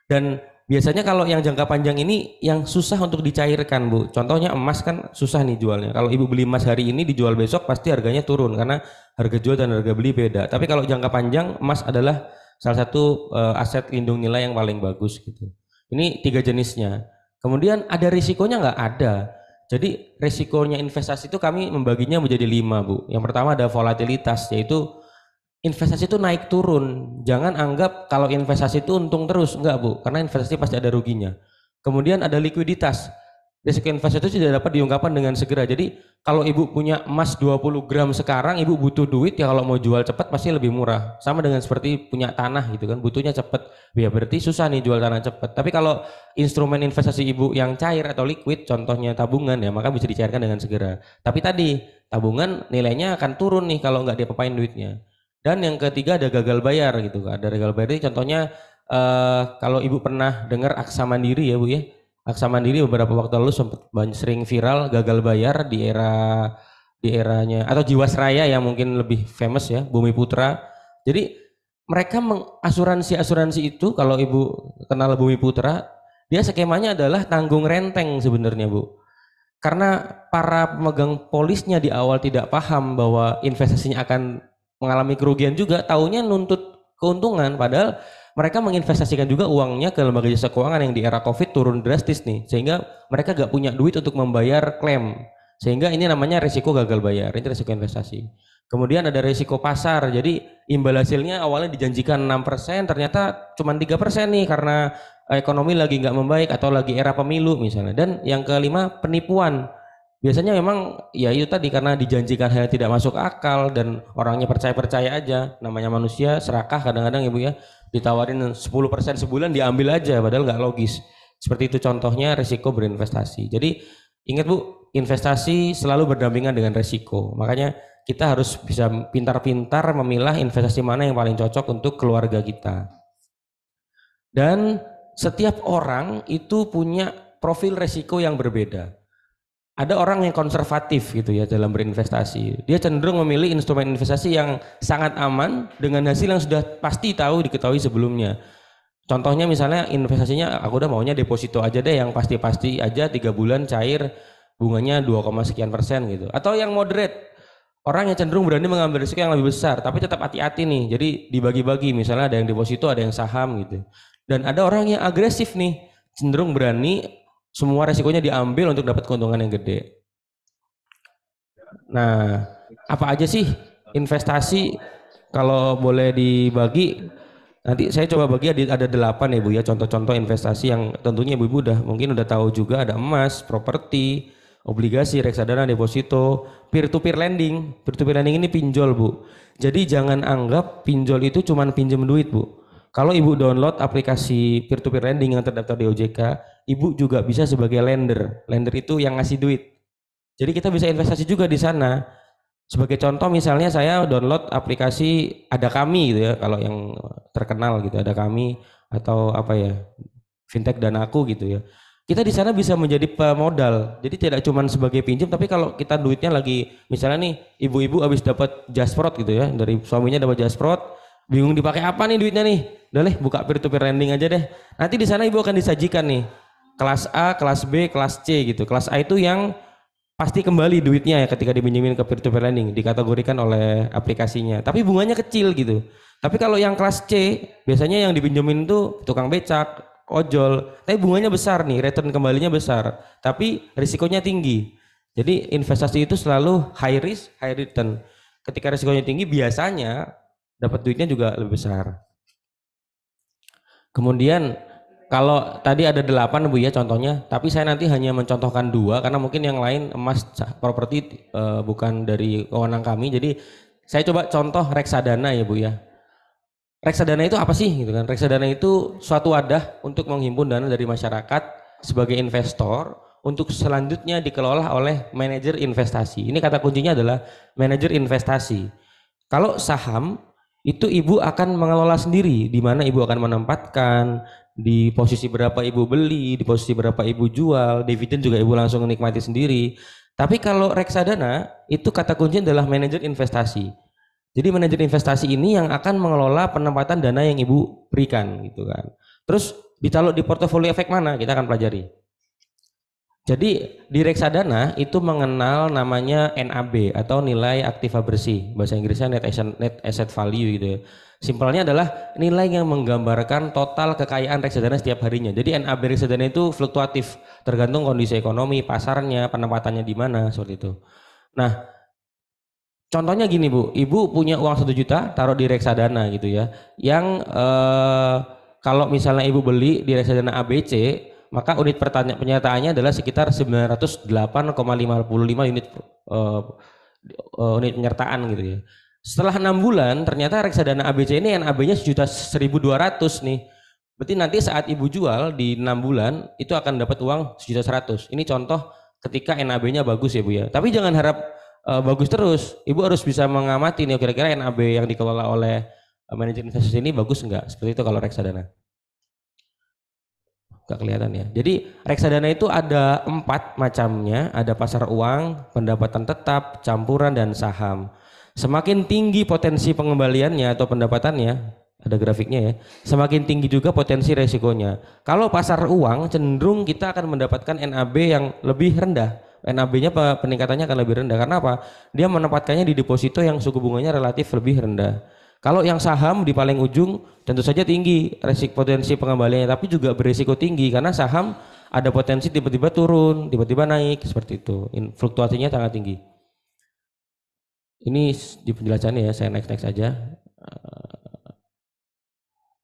Dan Biasanya kalau yang jangka panjang ini yang susah untuk dicairkan, Bu. Contohnya emas kan susah nih jualnya. Kalau Ibu beli emas hari ini dijual besok pasti harganya turun karena harga jual dan harga beli beda. Tapi kalau jangka panjang emas adalah salah satu uh, aset lindung nilai yang paling bagus gitu. Ini tiga jenisnya. Kemudian ada risikonya nggak ada. Jadi risikonya investasi itu kami membaginya menjadi lima, Bu. Yang pertama ada volatilitas yaitu investasi itu naik turun. Jangan anggap kalau investasi itu untung terus, enggak Bu, karena investasi pasti ada ruginya. Kemudian ada likuiditas. Risiko investasi itu tidak dapat diungkapkan dengan segera. Jadi kalau ibu punya emas 20 gram sekarang, ibu butuh duit ya kalau mau jual cepat pasti lebih murah. Sama dengan seperti punya tanah gitu kan, butuhnya cepat. Ya berarti susah nih jual tanah cepat. Tapi kalau instrumen investasi ibu yang cair atau liquid, contohnya tabungan ya, maka bisa dicairkan dengan segera. Tapi tadi tabungan nilainya akan turun nih kalau nggak dia pepain duitnya. Dan yang ketiga ada gagal bayar gitu. Ada gagal bayar ini contohnya uh, kalau Ibu pernah dengar Aksa Mandiri ya Bu ya. Aksa Mandiri beberapa waktu lalu sempat sering viral gagal bayar di era di eranya atau Jiwasraya yang mungkin lebih famous ya, Bumi Putra. Jadi mereka mengasuransi-asuransi itu kalau Ibu kenal Bumi Putra, dia skemanya adalah tanggung renteng sebenarnya Bu karena para pemegang polisnya di awal tidak paham bahwa investasinya akan mengalami kerugian juga, tahunya nuntut keuntungan padahal mereka menginvestasikan juga uangnya ke lembaga jasa keuangan yang di era Covid turun drastis nih, sehingga mereka gak punya duit untuk membayar klaim. Sehingga ini namanya risiko gagal bayar, ini risiko investasi. Kemudian ada risiko pasar, jadi imbal hasilnya awalnya dijanjikan 6%, ternyata cuma 3% nih karena ekonomi lagi nggak membaik atau lagi era pemilu misalnya. Dan yang kelima penipuan, biasanya memang ya itu tadi karena dijanjikan hal yang tidak masuk akal dan orangnya percaya-percaya aja namanya manusia serakah kadang-kadang ibu ya ditawarin 10% sebulan diambil aja padahal nggak logis seperti itu contohnya risiko berinvestasi jadi ingat bu investasi selalu berdampingan dengan risiko. makanya kita harus bisa pintar-pintar memilah investasi mana yang paling cocok untuk keluarga kita dan setiap orang itu punya profil risiko yang berbeda ada orang yang konservatif gitu ya dalam berinvestasi. Dia cenderung memilih instrumen investasi yang sangat aman dengan hasil yang sudah pasti tahu diketahui sebelumnya. Contohnya misalnya investasinya aku udah maunya deposito aja deh yang pasti-pasti aja tiga bulan cair bunganya 2, sekian persen gitu. Atau yang moderate orang yang cenderung berani mengambil risiko yang lebih besar tapi tetap hati-hati nih. Jadi dibagi-bagi misalnya ada yang deposito, ada yang saham gitu. Dan ada orang yang agresif nih, cenderung berani semua resikonya diambil untuk dapat keuntungan yang gede. Nah, apa aja sih investasi kalau boleh dibagi? Nanti saya coba bagi ada delapan ya Bu ya contoh-contoh investasi yang tentunya Ibu-ibu udah mungkin udah tahu juga ada emas, properti, obligasi, reksadana, deposito, peer to peer lending. Peer to peer lending ini pinjol Bu. Jadi jangan anggap pinjol itu cuma pinjam duit Bu. Kalau Ibu download aplikasi peer to peer lending yang terdaftar di OJK, ibu juga bisa sebagai lender. Lender itu yang ngasih duit. Jadi kita bisa investasi juga di sana. Sebagai contoh misalnya saya download aplikasi ada kami gitu ya kalau yang terkenal gitu ada kami atau apa ya fintech dan aku gitu ya. Kita di sana bisa menjadi pemodal. Jadi tidak cuma sebagai pinjam tapi kalau kita duitnya lagi misalnya nih ibu-ibu habis dapat jasprot gitu ya dari suaminya dapat jasprot bingung dipakai apa nih duitnya nih. Udah buka peer to peer lending aja deh. Nanti di sana ibu akan disajikan nih kelas A, kelas B, kelas C gitu. Kelas A itu yang pasti kembali duitnya ya ketika dipinjemin ke peer to peer lending dikategorikan oleh aplikasinya. Tapi bunganya kecil gitu. Tapi kalau yang kelas C biasanya yang dipinjemin itu tukang becak, ojol, tapi bunganya besar nih, return kembalinya besar, tapi risikonya tinggi. Jadi investasi itu selalu high risk, high return. Ketika risikonya tinggi biasanya dapat duitnya juga lebih besar. Kemudian kalau tadi ada delapan Bu ya contohnya, tapi saya nanti hanya mencontohkan dua karena mungkin yang lain emas properti e, bukan dari kewenang kami. Jadi saya coba contoh reksadana ya Bu ya. Reksadana itu apa sih gitu kan? Reksadana itu suatu wadah untuk menghimpun dana dari masyarakat sebagai investor untuk selanjutnya dikelola oleh manajer investasi. Ini kata kuncinya adalah manajer investasi. Kalau saham itu ibu akan mengelola sendiri di mana ibu akan menempatkan, di posisi berapa ibu beli, di posisi berapa ibu jual, dividen juga ibu langsung nikmati sendiri. Tapi kalau reksadana itu kata kunci adalah manajer investasi. Jadi manajer investasi ini yang akan mengelola penempatan dana yang ibu berikan gitu kan. Terus ditaruh di portofolio efek mana kita akan pelajari. Jadi di reksadana itu mengenal namanya NAB atau nilai aktiva bersih bahasa Inggrisnya net asset, net asset value gitu ya. Simpelnya adalah nilai yang menggambarkan total kekayaan reksadana setiap harinya. Jadi NAB reksadana itu fluktuatif, tergantung kondisi ekonomi, pasarnya, penempatannya di mana, seperti itu. Nah, contohnya gini Bu, Ibu punya uang satu juta taruh di reksadana gitu ya. Yang eh, kalau misalnya Ibu beli di reksadana ABC, maka unit pertanyaan penyataannya adalah sekitar 908,55 unit eh, unit penyertaan gitu ya. Setelah enam bulan, ternyata reksadana ABC ini NAB-nya sejuta seribu dua ratus nih. Berarti nanti saat ibu jual di enam bulan itu akan dapat uang sejuta seratus. Ini contoh ketika NAB-nya bagus ya bu ya. Tapi jangan harap uh, bagus terus. Ibu harus bisa mengamati nih kira-kira NAB yang dikelola oleh uh, manajer investasi ini bagus enggak? Seperti itu kalau reksadana. Gak kelihatan ya. Jadi reksadana itu ada empat macamnya, ada pasar uang, pendapatan tetap, campuran dan saham. Semakin tinggi potensi pengembaliannya atau pendapatannya, ada grafiknya ya, semakin tinggi juga potensi resikonya. Kalau pasar uang cenderung kita akan mendapatkan NAB yang lebih rendah. NAB-nya peningkatannya akan lebih rendah. Karena apa? Dia menempatkannya di deposito yang suku bunganya relatif lebih rendah. Kalau yang saham di paling ujung tentu saja tinggi resik, potensi pengembaliannya, tapi juga berisiko tinggi karena saham ada potensi tiba-tiba turun, tiba-tiba naik seperti itu. Fluktuasinya sangat tinggi ini di penjelasannya ya saya next next saja eh,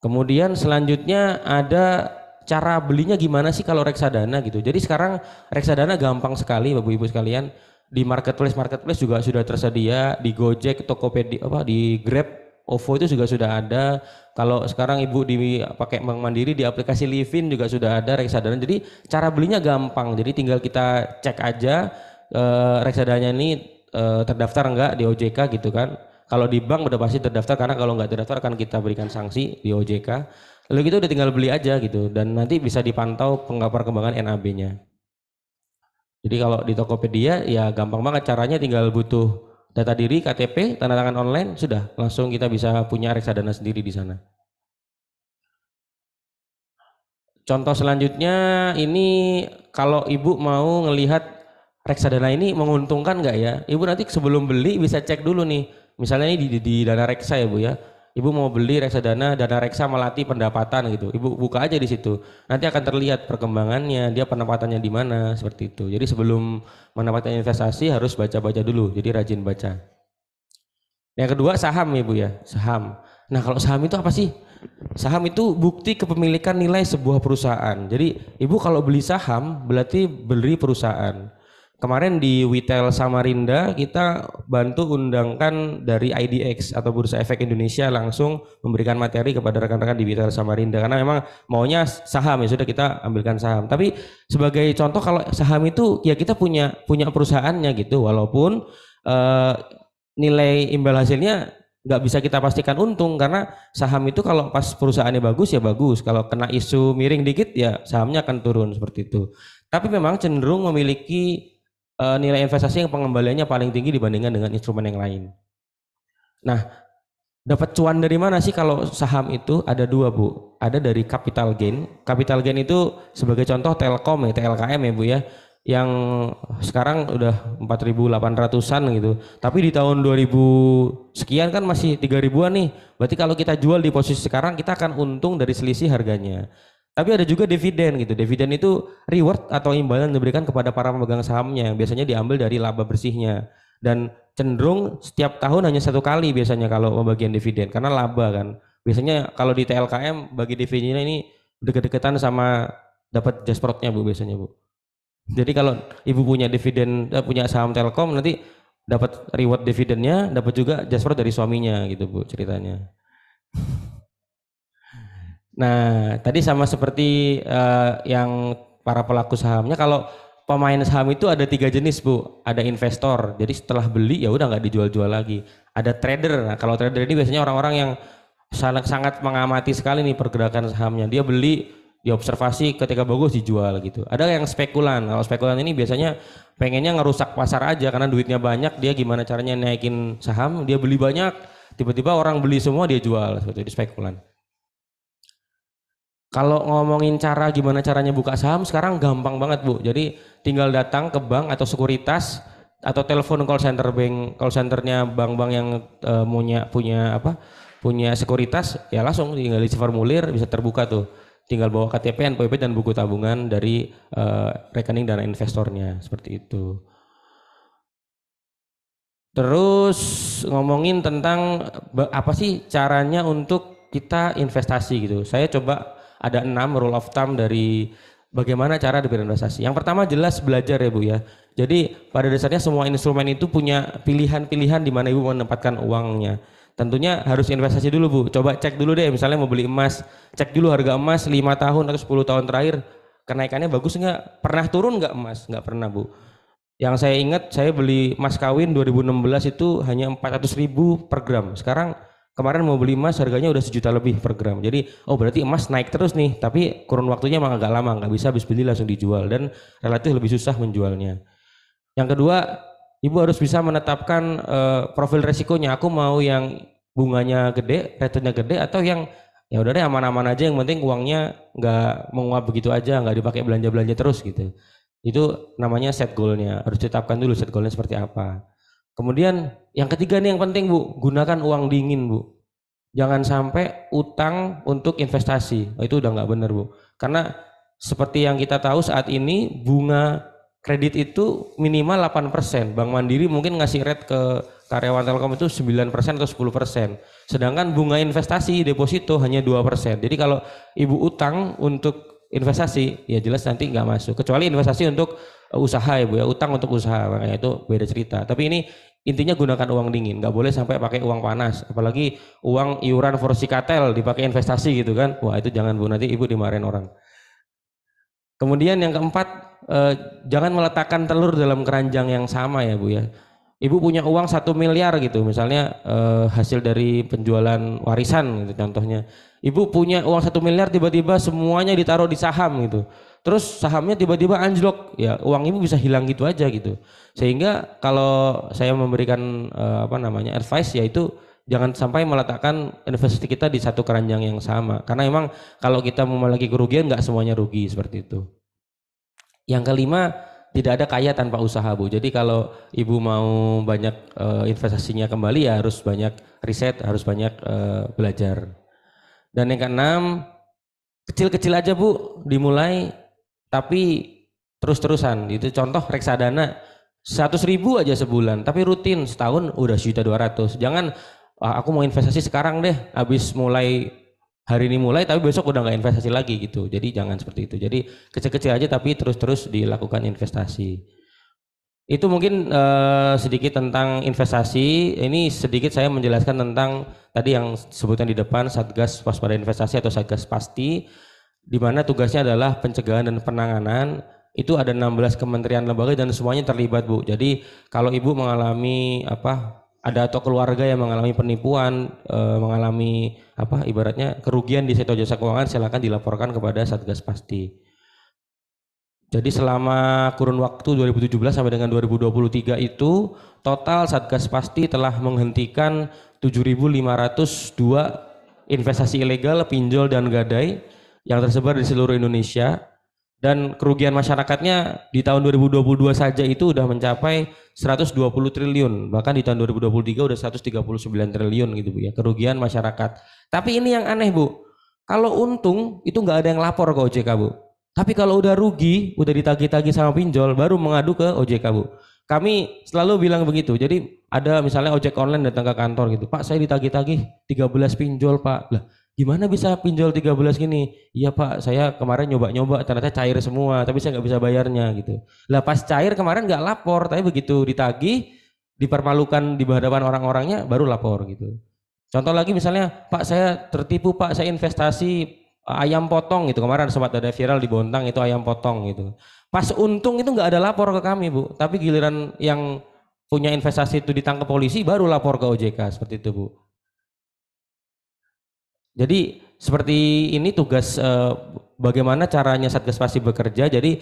kemudian selanjutnya ada cara belinya gimana sih kalau reksadana gitu jadi sekarang reksadana gampang sekali bapak ibu sekalian di marketplace marketplace juga sudah tersedia di Gojek Tokopedia apa di Grab OVO itu juga sudah ada. Kalau sekarang ibu di pakai Bank Mandiri di aplikasi Livin juga sudah ada reksadana. Jadi cara belinya gampang. Jadi tinggal kita cek aja e, eh, reksadanya ini Eh, terdaftar enggak di OJK gitu kan. Kalau di bank udah pasti terdaftar karena kalau nggak terdaftar akan kita berikan sanksi di OJK. Lalu kita gitu udah tinggal beli aja gitu dan nanti bisa dipantau kembangan NAB-nya. Jadi kalau di Tokopedia ya gampang banget caranya tinggal butuh data diri, KTP, tanda tangan online sudah langsung kita bisa punya reksadana sendiri di sana. Contoh selanjutnya ini kalau ibu mau ngelihat reksadana ini menguntungkan nggak ya? Ibu nanti sebelum beli bisa cek dulu nih. Misalnya ini di, di, di dana reksa ya Bu ya. Ibu mau beli reksadana, dana reksa melatih pendapatan gitu. Ibu buka aja di situ. Nanti akan terlihat perkembangannya, dia pendapatannya di mana, seperti itu. Jadi sebelum mendapatkan investasi harus baca-baca dulu. Jadi rajin baca. Yang kedua saham ya Bu ya, saham. Nah kalau saham itu apa sih? Saham itu bukti kepemilikan nilai sebuah perusahaan. Jadi ibu kalau beli saham berarti beli perusahaan. Kemarin di Witel Samarinda kita bantu undangkan dari IDX atau Bursa Efek Indonesia langsung memberikan materi kepada rekan-rekan di Witel Samarinda karena memang maunya saham ya sudah kita ambilkan saham. Tapi sebagai contoh kalau saham itu ya kita punya punya perusahaannya gitu walaupun eh, nilai imbal hasilnya nggak bisa kita pastikan untung karena saham itu kalau pas perusahaannya bagus ya bagus kalau kena isu miring dikit ya sahamnya akan turun seperti itu tapi memang cenderung memiliki uh, nilai investasi yang pengembaliannya paling tinggi dibandingkan dengan instrumen yang lain. Nah, dapat cuan dari mana sih kalau saham itu ada dua bu, ada dari capital gain. Capital gain itu sebagai contoh Telkom ya, TLKM ya bu ya, yang sekarang udah 4.800-an gitu. Tapi di tahun 2000 sekian kan masih 3.000-an nih. Berarti kalau kita jual di posisi sekarang kita akan untung dari selisih harganya. Tapi ada juga dividen gitu. Dividen itu reward atau imbalan diberikan kepada para pemegang sahamnya yang biasanya diambil dari laba bersihnya dan cenderung setiap tahun hanya satu kali biasanya kalau pembagian dividen karena laba kan. Biasanya kalau di TLKM bagi dividennya ini deket-deketan sama dapat jasprotnya Bu biasanya Bu. Jadi kalau ibu punya dividen eh, punya saham Telkom nanti dapat reward dividennya, dapat juga jasprot dari suaminya gitu Bu ceritanya. Nah, tadi sama seperti uh, yang para pelaku sahamnya, kalau pemain saham itu ada tiga jenis bu, ada investor. Jadi setelah beli ya udah nggak dijual-jual lagi. Ada trader. Nah, kalau trader ini biasanya orang-orang yang sangat sangat mengamati sekali nih pergerakan sahamnya. Dia beli, diobservasi ketika bagus dijual gitu. Ada yang spekulan. Kalau spekulan ini biasanya pengennya ngerusak pasar aja karena duitnya banyak. Dia gimana caranya naikin saham? Dia beli banyak. Tiba-tiba orang beli semua dia jual seperti itu spekulan. Kalau ngomongin cara gimana caranya buka saham sekarang gampang banget Bu. Jadi tinggal datang ke bank atau sekuritas atau telepon call center bank call centernya bank-bank yang e, punya punya apa punya sekuritas ya langsung tinggal isi formulir bisa terbuka tuh tinggal bawa KTP, NPWP dan buku tabungan dari e, rekening dana investornya seperti itu. Terus ngomongin tentang apa sih caranya untuk kita investasi gitu. Saya coba ada enam rule of thumb dari bagaimana cara berinvestasi. Yang pertama jelas belajar ya Bu ya. Jadi pada dasarnya semua instrumen itu punya pilihan-pilihan di mana Ibu menempatkan uangnya. Tentunya harus investasi dulu Bu. Coba cek dulu deh misalnya mau beli emas, cek dulu harga emas 5 tahun atau 10 tahun terakhir kenaikannya bagus nggak? Pernah turun nggak emas? Nggak pernah Bu. Yang saya ingat saya beli emas kawin 2016 itu hanya 400 ribu per gram. Sekarang kemarin mau beli emas harganya udah sejuta lebih per gram. Jadi oh berarti emas naik terus nih, tapi kurun waktunya emang agak lama, nggak bisa habis beli langsung dijual dan relatif lebih susah menjualnya. Yang kedua, ibu harus bisa menetapkan uh, profil resikonya. Aku mau yang bunganya gede, returnnya gede atau yang ya udah deh aman-aman aja yang penting uangnya nggak menguap begitu aja, nggak dipakai belanja-belanja terus gitu. Itu namanya set goalnya harus ditetapkan dulu set goalnya seperti apa. Kemudian yang ketiga nih yang penting Bu, gunakan uang dingin Bu. Jangan sampai utang untuk investasi. Oh, itu udah nggak benar Bu. Karena seperti yang kita tahu saat ini bunga kredit itu minimal 8%. Bank Mandiri mungkin ngasih rate ke karyawan Telkom itu 9% atau 10%. Sedangkan bunga investasi deposito hanya 2%. Jadi kalau ibu utang untuk investasi ya jelas nanti nggak masuk kecuali investasi untuk uh, usaha ya bu ya utang untuk usaha makanya itu beda cerita tapi ini intinya gunakan uang dingin nggak boleh sampai pakai uang panas apalagi uang iuran versi katel dipakai investasi gitu kan wah itu jangan bu nanti ibu dimarahin orang kemudian yang keempat eh, jangan meletakkan telur dalam keranjang yang sama ya bu ya ibu punya uang satu miliar gitu misalnya eh, hasil dari penjualan warisan gitu contohnya ibu punya uang satu miliar tiba-tiba semuanya ditaruh di saham gitu terus sahamnya tiba-tiba anjlok ya uang ibu bisa hilang gitu aja gitu sehingga kalau saya memberikan eh, apa namanya advice yaitu jangan sampai meletakkan investasi kita di satu keranjang yang sama karena emang kalau kita memiliki kerugian nggak semuanya rugi seperti itu yang kelima tidak ada kaya tanpa usaha Bu. Jadi kalau Ibu mau banyak uh, investasinya kembali ya harus banyak riset, harus banyak uh, belajar. Dan yang keenam, kecil-kecil aja Bu, dimulai tapi terus-terusan. Itu contoh reksadana 100 ribu aja sebulan, tapi rutin setahun udah juta ratus. Jangan ah, aku mau investasi sekarang deh, habis mulai hari ini mulai tapi besok udah nggak investasi lagi gitu. Jadi jangan seperti itu. Jadi kecil-kecil aja tapi terus-terus dilakukan investasi. Itu mungkin uh, sedikit tentang investasi. Ini sedikit saya menjelaskan tentang tadi yang sebutan di depan Satgas Waspada Investasi atau Satgas Pasti di mana tugasnya adalah pencegahan dan penanganan. Itu ada 16 kementerian lembaga dan semuanya terlibat, Bu. Jadi kalau Ibu mengalami apa ada atau keluarga yang mengalami penipuan, e, mengalami apa ibaratnya kerugian di sektor jasa keuangan silakan dilaporkan kepada Satgas Pasti. Jadi selama kurun waktu 2017 sampai dengan 2023 itu total Satgas Pasti telah menghentikan 7.502 investasi ilegal, pinjol dan gadai yang tersebar di seluruh Indonesia dan kerugian masyarakatnya di tahun 2022 saja itu udah mencapai 120 triliun bahkan di tahun 2023 udah 139 triliun gitu bu ya kerugian masyarakat tapi ini yang aneh bu kalau untung itu nggak ada yang lapor ke OJK bu tapi kalau udah rugi udah ditagi-tagi sama pinjol baru mengadu ke OJK bu kami selalu bilang begitu jadi ada misalnya ojek online datang ke kantor gitu pak saya ditagi-tagi 13 pinjol pak lah gimana bisa pinjol 13 gini? Iya Pak, saya kemarin nyoba-nyoba ternyata cair semua, tapi saya nggak bisa bayarnya gitu. Lah pas cair kemarin nggak lapor, tapi begitu ditagih, dipermalukan di hadapan orang-orangnya baru lapor gitu. Contoh lagi misalnya, Pak saya tertipu Pak, saya investasi ayam potong gitu. Kemarin sempat ada viral di Bontang itu ayam potong gitu. Pas untung itu nggak ada lapor ke kami Bu, tapi giliran yang punya investasi itu ditangkap polisi baru lapor ke OJK seperti itu Bu. Jadi seperti ini tugas eh, bagaimana caranya Satgas Pasti bekerja. Jadi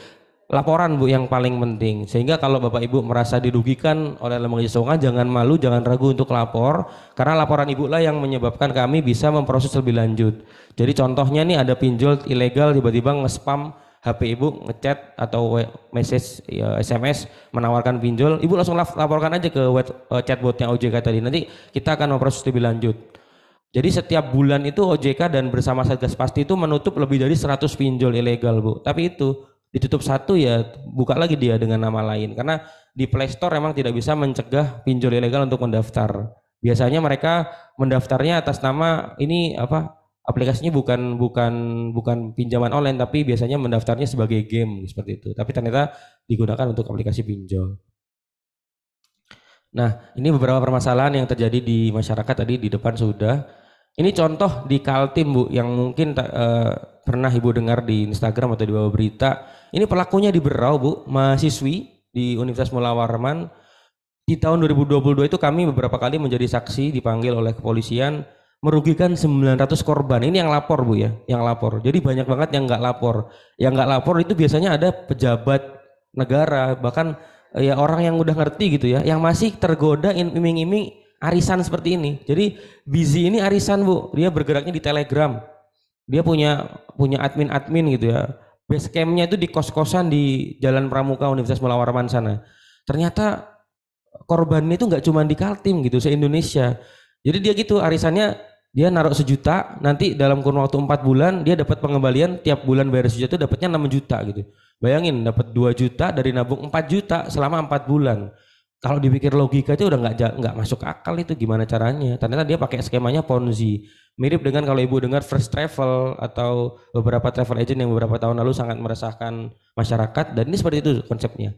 laporan Bu yang paling penting. Sehingga kalau Bapak Ibu merasa dirugikan oleh lembaga jasa jangan malu, jangan ragu untuk lapor karena laporan Ibu lah yang menyebabkan kami bisa memproses lebih lanjut. Jadi contohnya nih ada pinjol ilegal tiba-tiba nge-spam HP Ibu ngechat atau message ya, SMS menawarkan pinjol, Ibu langsung laporkan aja ke eh, chatbotnya OJK tadi. Nanti kita akan memproses lebih lanjut. Jadi setiap bulan itu OJK dan bersama Satgas Pasti itu menutup lebih dari 100 pinjol ilegal, Bu. Tapi itu ditutup satu ya buka lagi dia dengan nama lain karena di Play Store emang tidak bisa mencegah pinjol ilegal untuk mendaftar. Biasanya mereka mendaftarnya atas nama ini apa aplikasinya bukan bukan bukan pinjaman online tapi biasanya mendaftarnya sebagai game seperti itu. Tapi ternyata digunakan untuk aplikasi pinjol. Nah, ini beberapa permasalahan yang terjadi di masyarakat tadi di depan sudah. Ini contoh di Kaltim Bu yang mungkin uh, pernah Ibu dengar di Instagram atau di bawah berita. Ini pelakunya di Berau Bu, mahasiswi di Universitas Mula Warman. Di tahun 2022 itu kami beberapa kali menjadi saksi dipanggil oleh kepolisian merugikan 900 korban. Ini yang lapor Bu ya, yang lapor. Jadi banyak banget yang nggak lapor. Yang nggak lapor itu biasanya ada pejabat negara, bahkan eh, ya orang yang udah ngerti gitu ya, yang masih tergoda iming-iming arisan seperti ini. Jadi busy ini arisan bu, dia bergeraknya di Telegram. Dia punya punya admin-admin gitu ya. Base campnya itu di kos-kosan di Jalan Pramuka Universitas Mulawarman sana. Ternyata korbannya itu nggak cuma di Kaltim gitu, se Indonesia. Jadi dia gitu arisannya dia naruh sejuta, nanti dalam kurun waktu empat bulan dia dapat pengembalian tiap bulan bayar sejuta itu dapatnya enam juta gitu. Bayangin dapat dua juta dari nabung empat juta selama empat bulan kalau dipikir logika itu udah nggak nggak masuk akal itu gimana caranya ternyata dia pakai skemanya ponzi mirip dengan kalau ibu dengar first travel atau beberapa travel agent yang beberapa tahun lalu sangat meresahkan masyarakat dan ini seperti itu konsepnya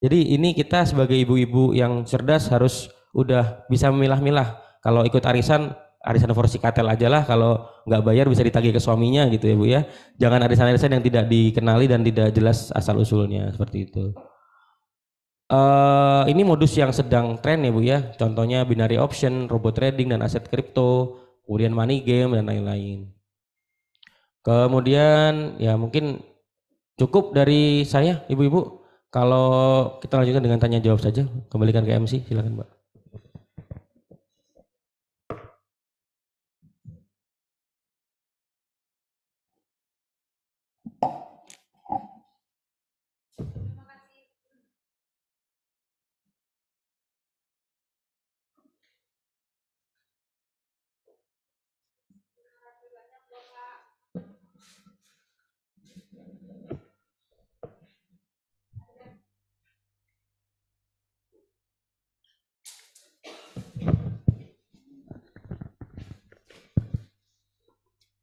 jadi ini kita sebagai ibu-ibu yang cerdas harus udah bisa memilah-milah kalau ikut arisan arisan versi katel aja lah kalau nggak bayar bisa ditagih ke suaminya gitu ya bu ya jangan arisan-arisan yang tidak dikenali dan tidak jelas asal usulnya seperti itu. Uh, ini modus yang sedang tren ya Bu ya. Contohnya binary option, robot trading dan aset kripto, kemudian money game dan lain-lain. Kemudian ya mungkin cukup dari saya Ibu-ibu. Kalau kita lanjutkan dengan tanya jawab saja, kembalikan ke MC silakan Mbak.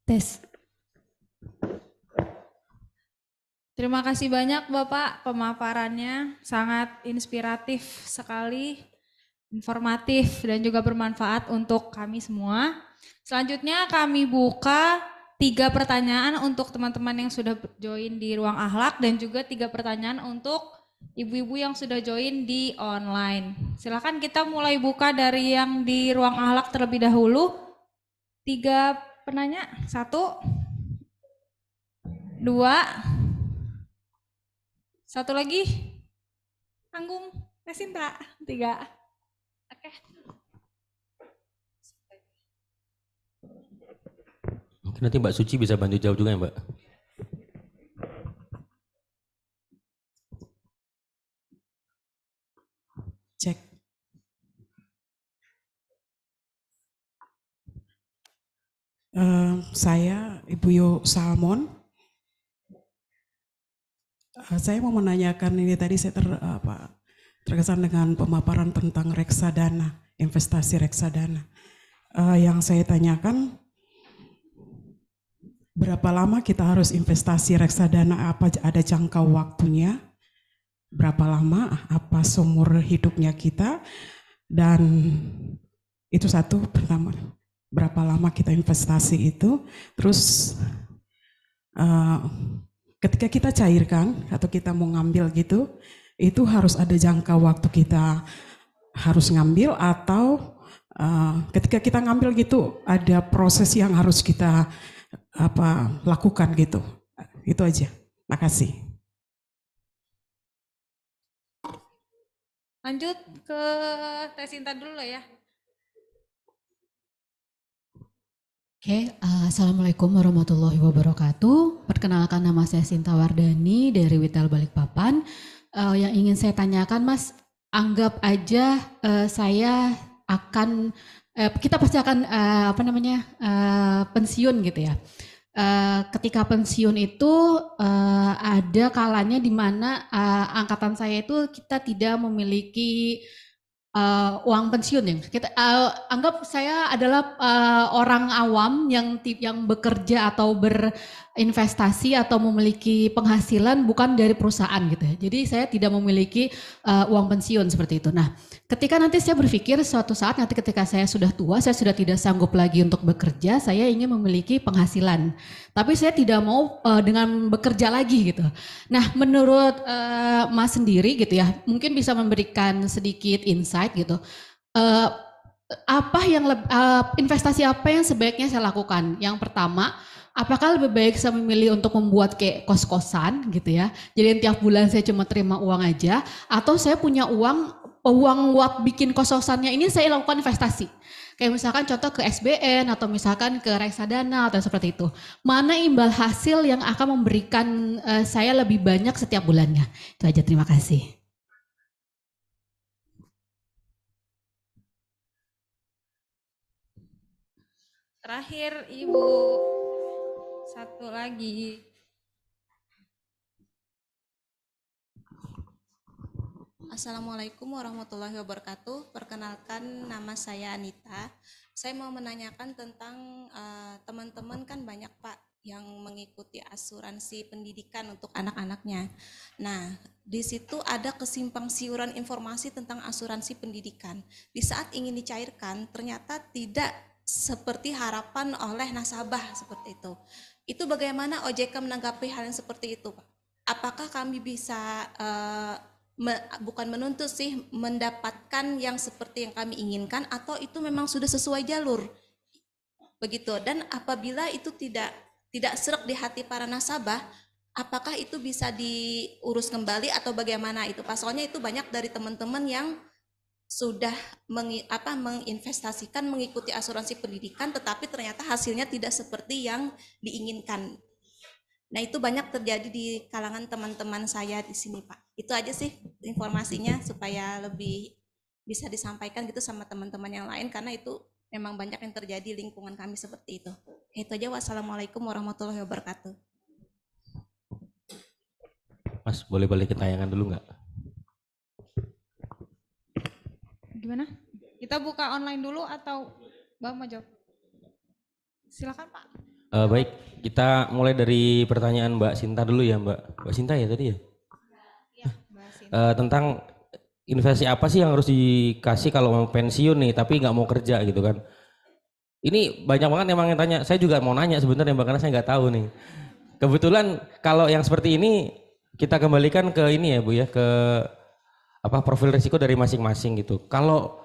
Tes. Terima kasih banyak Bapak pemaparannya, sangat inspiratif sekali, informatif dan juga bermanfaat untuk kami semua. Selanjutnya kami buka tiga pertanyaan untuk teman-teman yang sudah join di ruang ahlak dan juga tiga pertanyaan untuk ibu-ibu yang sudah join di online. Silahkan kita mulai buka dari yang di ruang ahlak terlebih dahulu. Tiga penanya satu dua satu lagi tanggung Sinta tiga oke okay. mungkin nanti Mbak Suci bisa bantu jawab juga ya Mbak saya Ibu Yo Salmon. Uh, saya mau menanyakan ini tadi saya ter, apa, terkesan dengan pemaparan tentang reksadana, investasi reksadana. Uh, yang saya tanyakan berapa lama kita harus investasi reksadana? Apa ada jangka waktunya? Berapa lama? Apa seumur hidupnya kita? Dan itu satu pertama berapa lama kita investasi itu, terus uh, ketika kita cairkan atau kita mau ngambil gitu, itu harus ada jangka waktu kita harus ngambil atau uh, ketika kita ngambil gitu ada proses yang harus kita apa lakukan gitu. Itu aja. Makasih. Lanjut ke Tesinta dulu ya. Oke, okay, uh, eh, Assalamualaikum warahmatullahi wabarakatuh. Perkenalkan nama saya Sinta Wardani dari Witel Balikpapan. Uh, yang ingin saya tanyakan, Mas, anggap aja uh, saya akan, uh, kita pasti akan uh, apa namanya uh, pensiun gitu ya. Uh, ketika pensiun itu uh, ada kalanya di mana uh, angkatan saya itu kita tidak memiliki uh, uang pensiun yang Kita uh, anggap saya adalah uh, orang awam yang tip yang bekerja atau ber investasi atau memiliki penghasilan bukan dari perusahaan gitu ya. Jadi saya tidak memiliki uh, uang pensiun seperti itu. Nah, ketika nanti saya berpikir suatu saat nanti ketika saya sudah tua, saya sudah tidak sanggup lagi untuk bekerja, saya ingin memiliki penghasilan. Tapi saya tidak mau uh, dengan bekerja lagi gitu. Nah, menurut uh, Mas sendiri gitu ya, mungkin bisa memberikan sedikit insight gitu. Uh, apa yang uh, investasi apa yang sebaiknya saya lakukan? Yang pertama, apakah lebih baik saya memilih untuk membuat kayak kos-kosan gitu ya. Jadi tiap bulan saya cuma terima uang aja atau saya punya uang uang buat bikin kos-kosannya ini saya lakukan investasi. Kayak misalkan contoh ke SBN atau misalkan ke reksadana atau seperti itu. Mana imbal hasil yang akan memberikan eh, saya lebih banyak setiap bulannya. Itu aja terima kasih. Terakhir Ibu satu lagi Assalamualaikum warahmatullahi wabarakatuh. Perkenalkan nama saya Anita. Saya mau menanyakan tentang eh, teman-teman uh, kan banyak Pak yang mengikuti asuransi pendidikan untuk anak-anaknya. Nah, di situ ada kesimpang siuran informasi tentang asuransi pendidikan. Di saat ingin dicairkan, ternyata tidak seperti harapan oleh nasabah seperti itu. Itu bagaimana OJK menanggapi hal yang seperti itu, Pak? Apakah kami bisa uh, me, bukan menuntut sih mendapatkan yang seperti yang kami inginkan atau itu memang sudah sesuai jalur begitu dan apabila itu tidak tidak serak di hati para nasabah apakah itu bisa diurus kembali atau bagaimana itu pasalnya itu banyak dari teman-teman yang sudah meng, apa, menginvestasikan mengikuti asuransi pendidikan tetapi ternyata hasilnya tidak seperti yang diinginkan. Nah itu banyak terjadi di kalangan teman-teman saya di sini Pak. Itu aja sih informasinya supaya lebih bisa disampaikan gitu sama teman-teman yang lain karena itu memang banyak yang terjadi lingkungan kami seperti itu. Itu aja wassalamualaikum warahmatullahi wabarakatuh. Mas boleh balik ke tayangan dulu nggak? Gimana? Kita buka online dulu atau mbak mau jawab? Silakan Pak. Uh, baik, kita mulai dari pertanyaan Mbak Sinta dulu ya Mbak. Mbak Sinta ya tadi ya? Iya, mbak Uh, tentang investasi apa sih yang harus dikasih kalau mau pensiun nih tapi nggak mau kerja gitu kan. Ini banyak banget emang yang tanya. Saya juga mau nanya sebenarnya Mbak karena saya nggak tahu nih. Kebetulan kalau yang seperti ini kita kembalikan ke ini ya Bu ya ke apa profil risiko dari masing-masing gitu. Kalau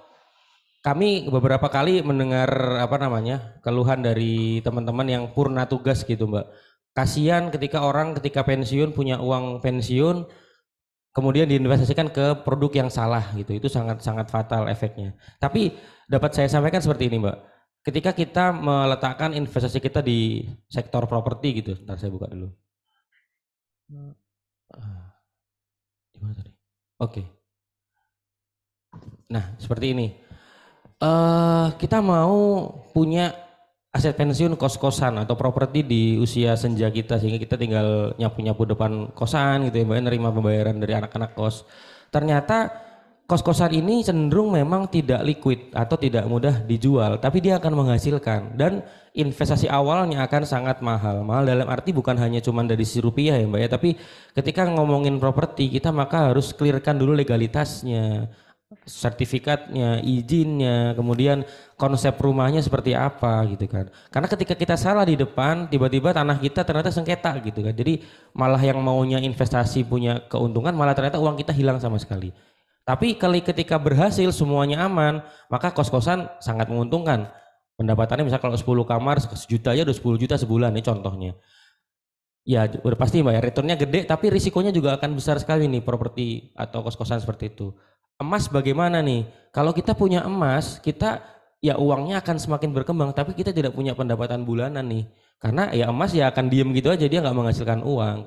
kami beberapa kali mendengar apa namanya keluhan dari teman-teman yang purna tugas gitu mbak. Kasihan ketika orang ketika pensiun punya uang pensiun kemudian diinvestasikan ke produk yang salah gitu. Itu sangat-sangat fatal efeknya. Tapi dapat saya sampaikan seperti ini mbak. Ketika kita meletakkan investasi kita di sektor properti gitu, ntar saya buka dulu. Ah. Oke. Okay. Nah, seperti ini. Uh, kita mau punya aset pensiun kos-kosan atau properti di usia senja kita sehingga kita tinggal nyapu-nyapu depan kosan gitu ya, Mbak, nerima pembayaran dari anak-anak kos. Ternyata kos-kosan ini cenderung memang tidak liquid atau tidak mudah dijual, tapi dia akan menghasilkan dan investasi awalnya akan sangat mahal. Mahal dalam arti bukan hanya cuma dari si rupiah ya Mbak ya, tapi ketika ngomongin properti kita maka harus clearkan dulu legalitasnya sertifikatnya, izinnya, kemudian konsep rumahnya seperti apa gitu kan. Karena ketika kita salah di depan, tiba-tiba tanah kita ternyata sengketa gitu kan. Jadi malah yang maunya investasi punya keuntungan, malah ternyata uang kita hilang sama sekali. Tapi kali ketika berhasil semuanya aman, maka kos-kosan sangat menguntungkan. Pendapatannya misal kalau 10 kamar sejuta aja udah 10 juta sebulan nih contohnya. Ya udah pasti mbak ya returnnya gede tapi risikonya juga akan besar sekali nih properti atau kos-kosan seperti itu emas bagaimana nih? Kalau kita punya emas, kita ya uangnya akan semakin berkembang, tapi kita tidak punya pendapatan bulanan nih. Karena ya emas ya akan diem gitu aja, dia nggak menghasilkan uang.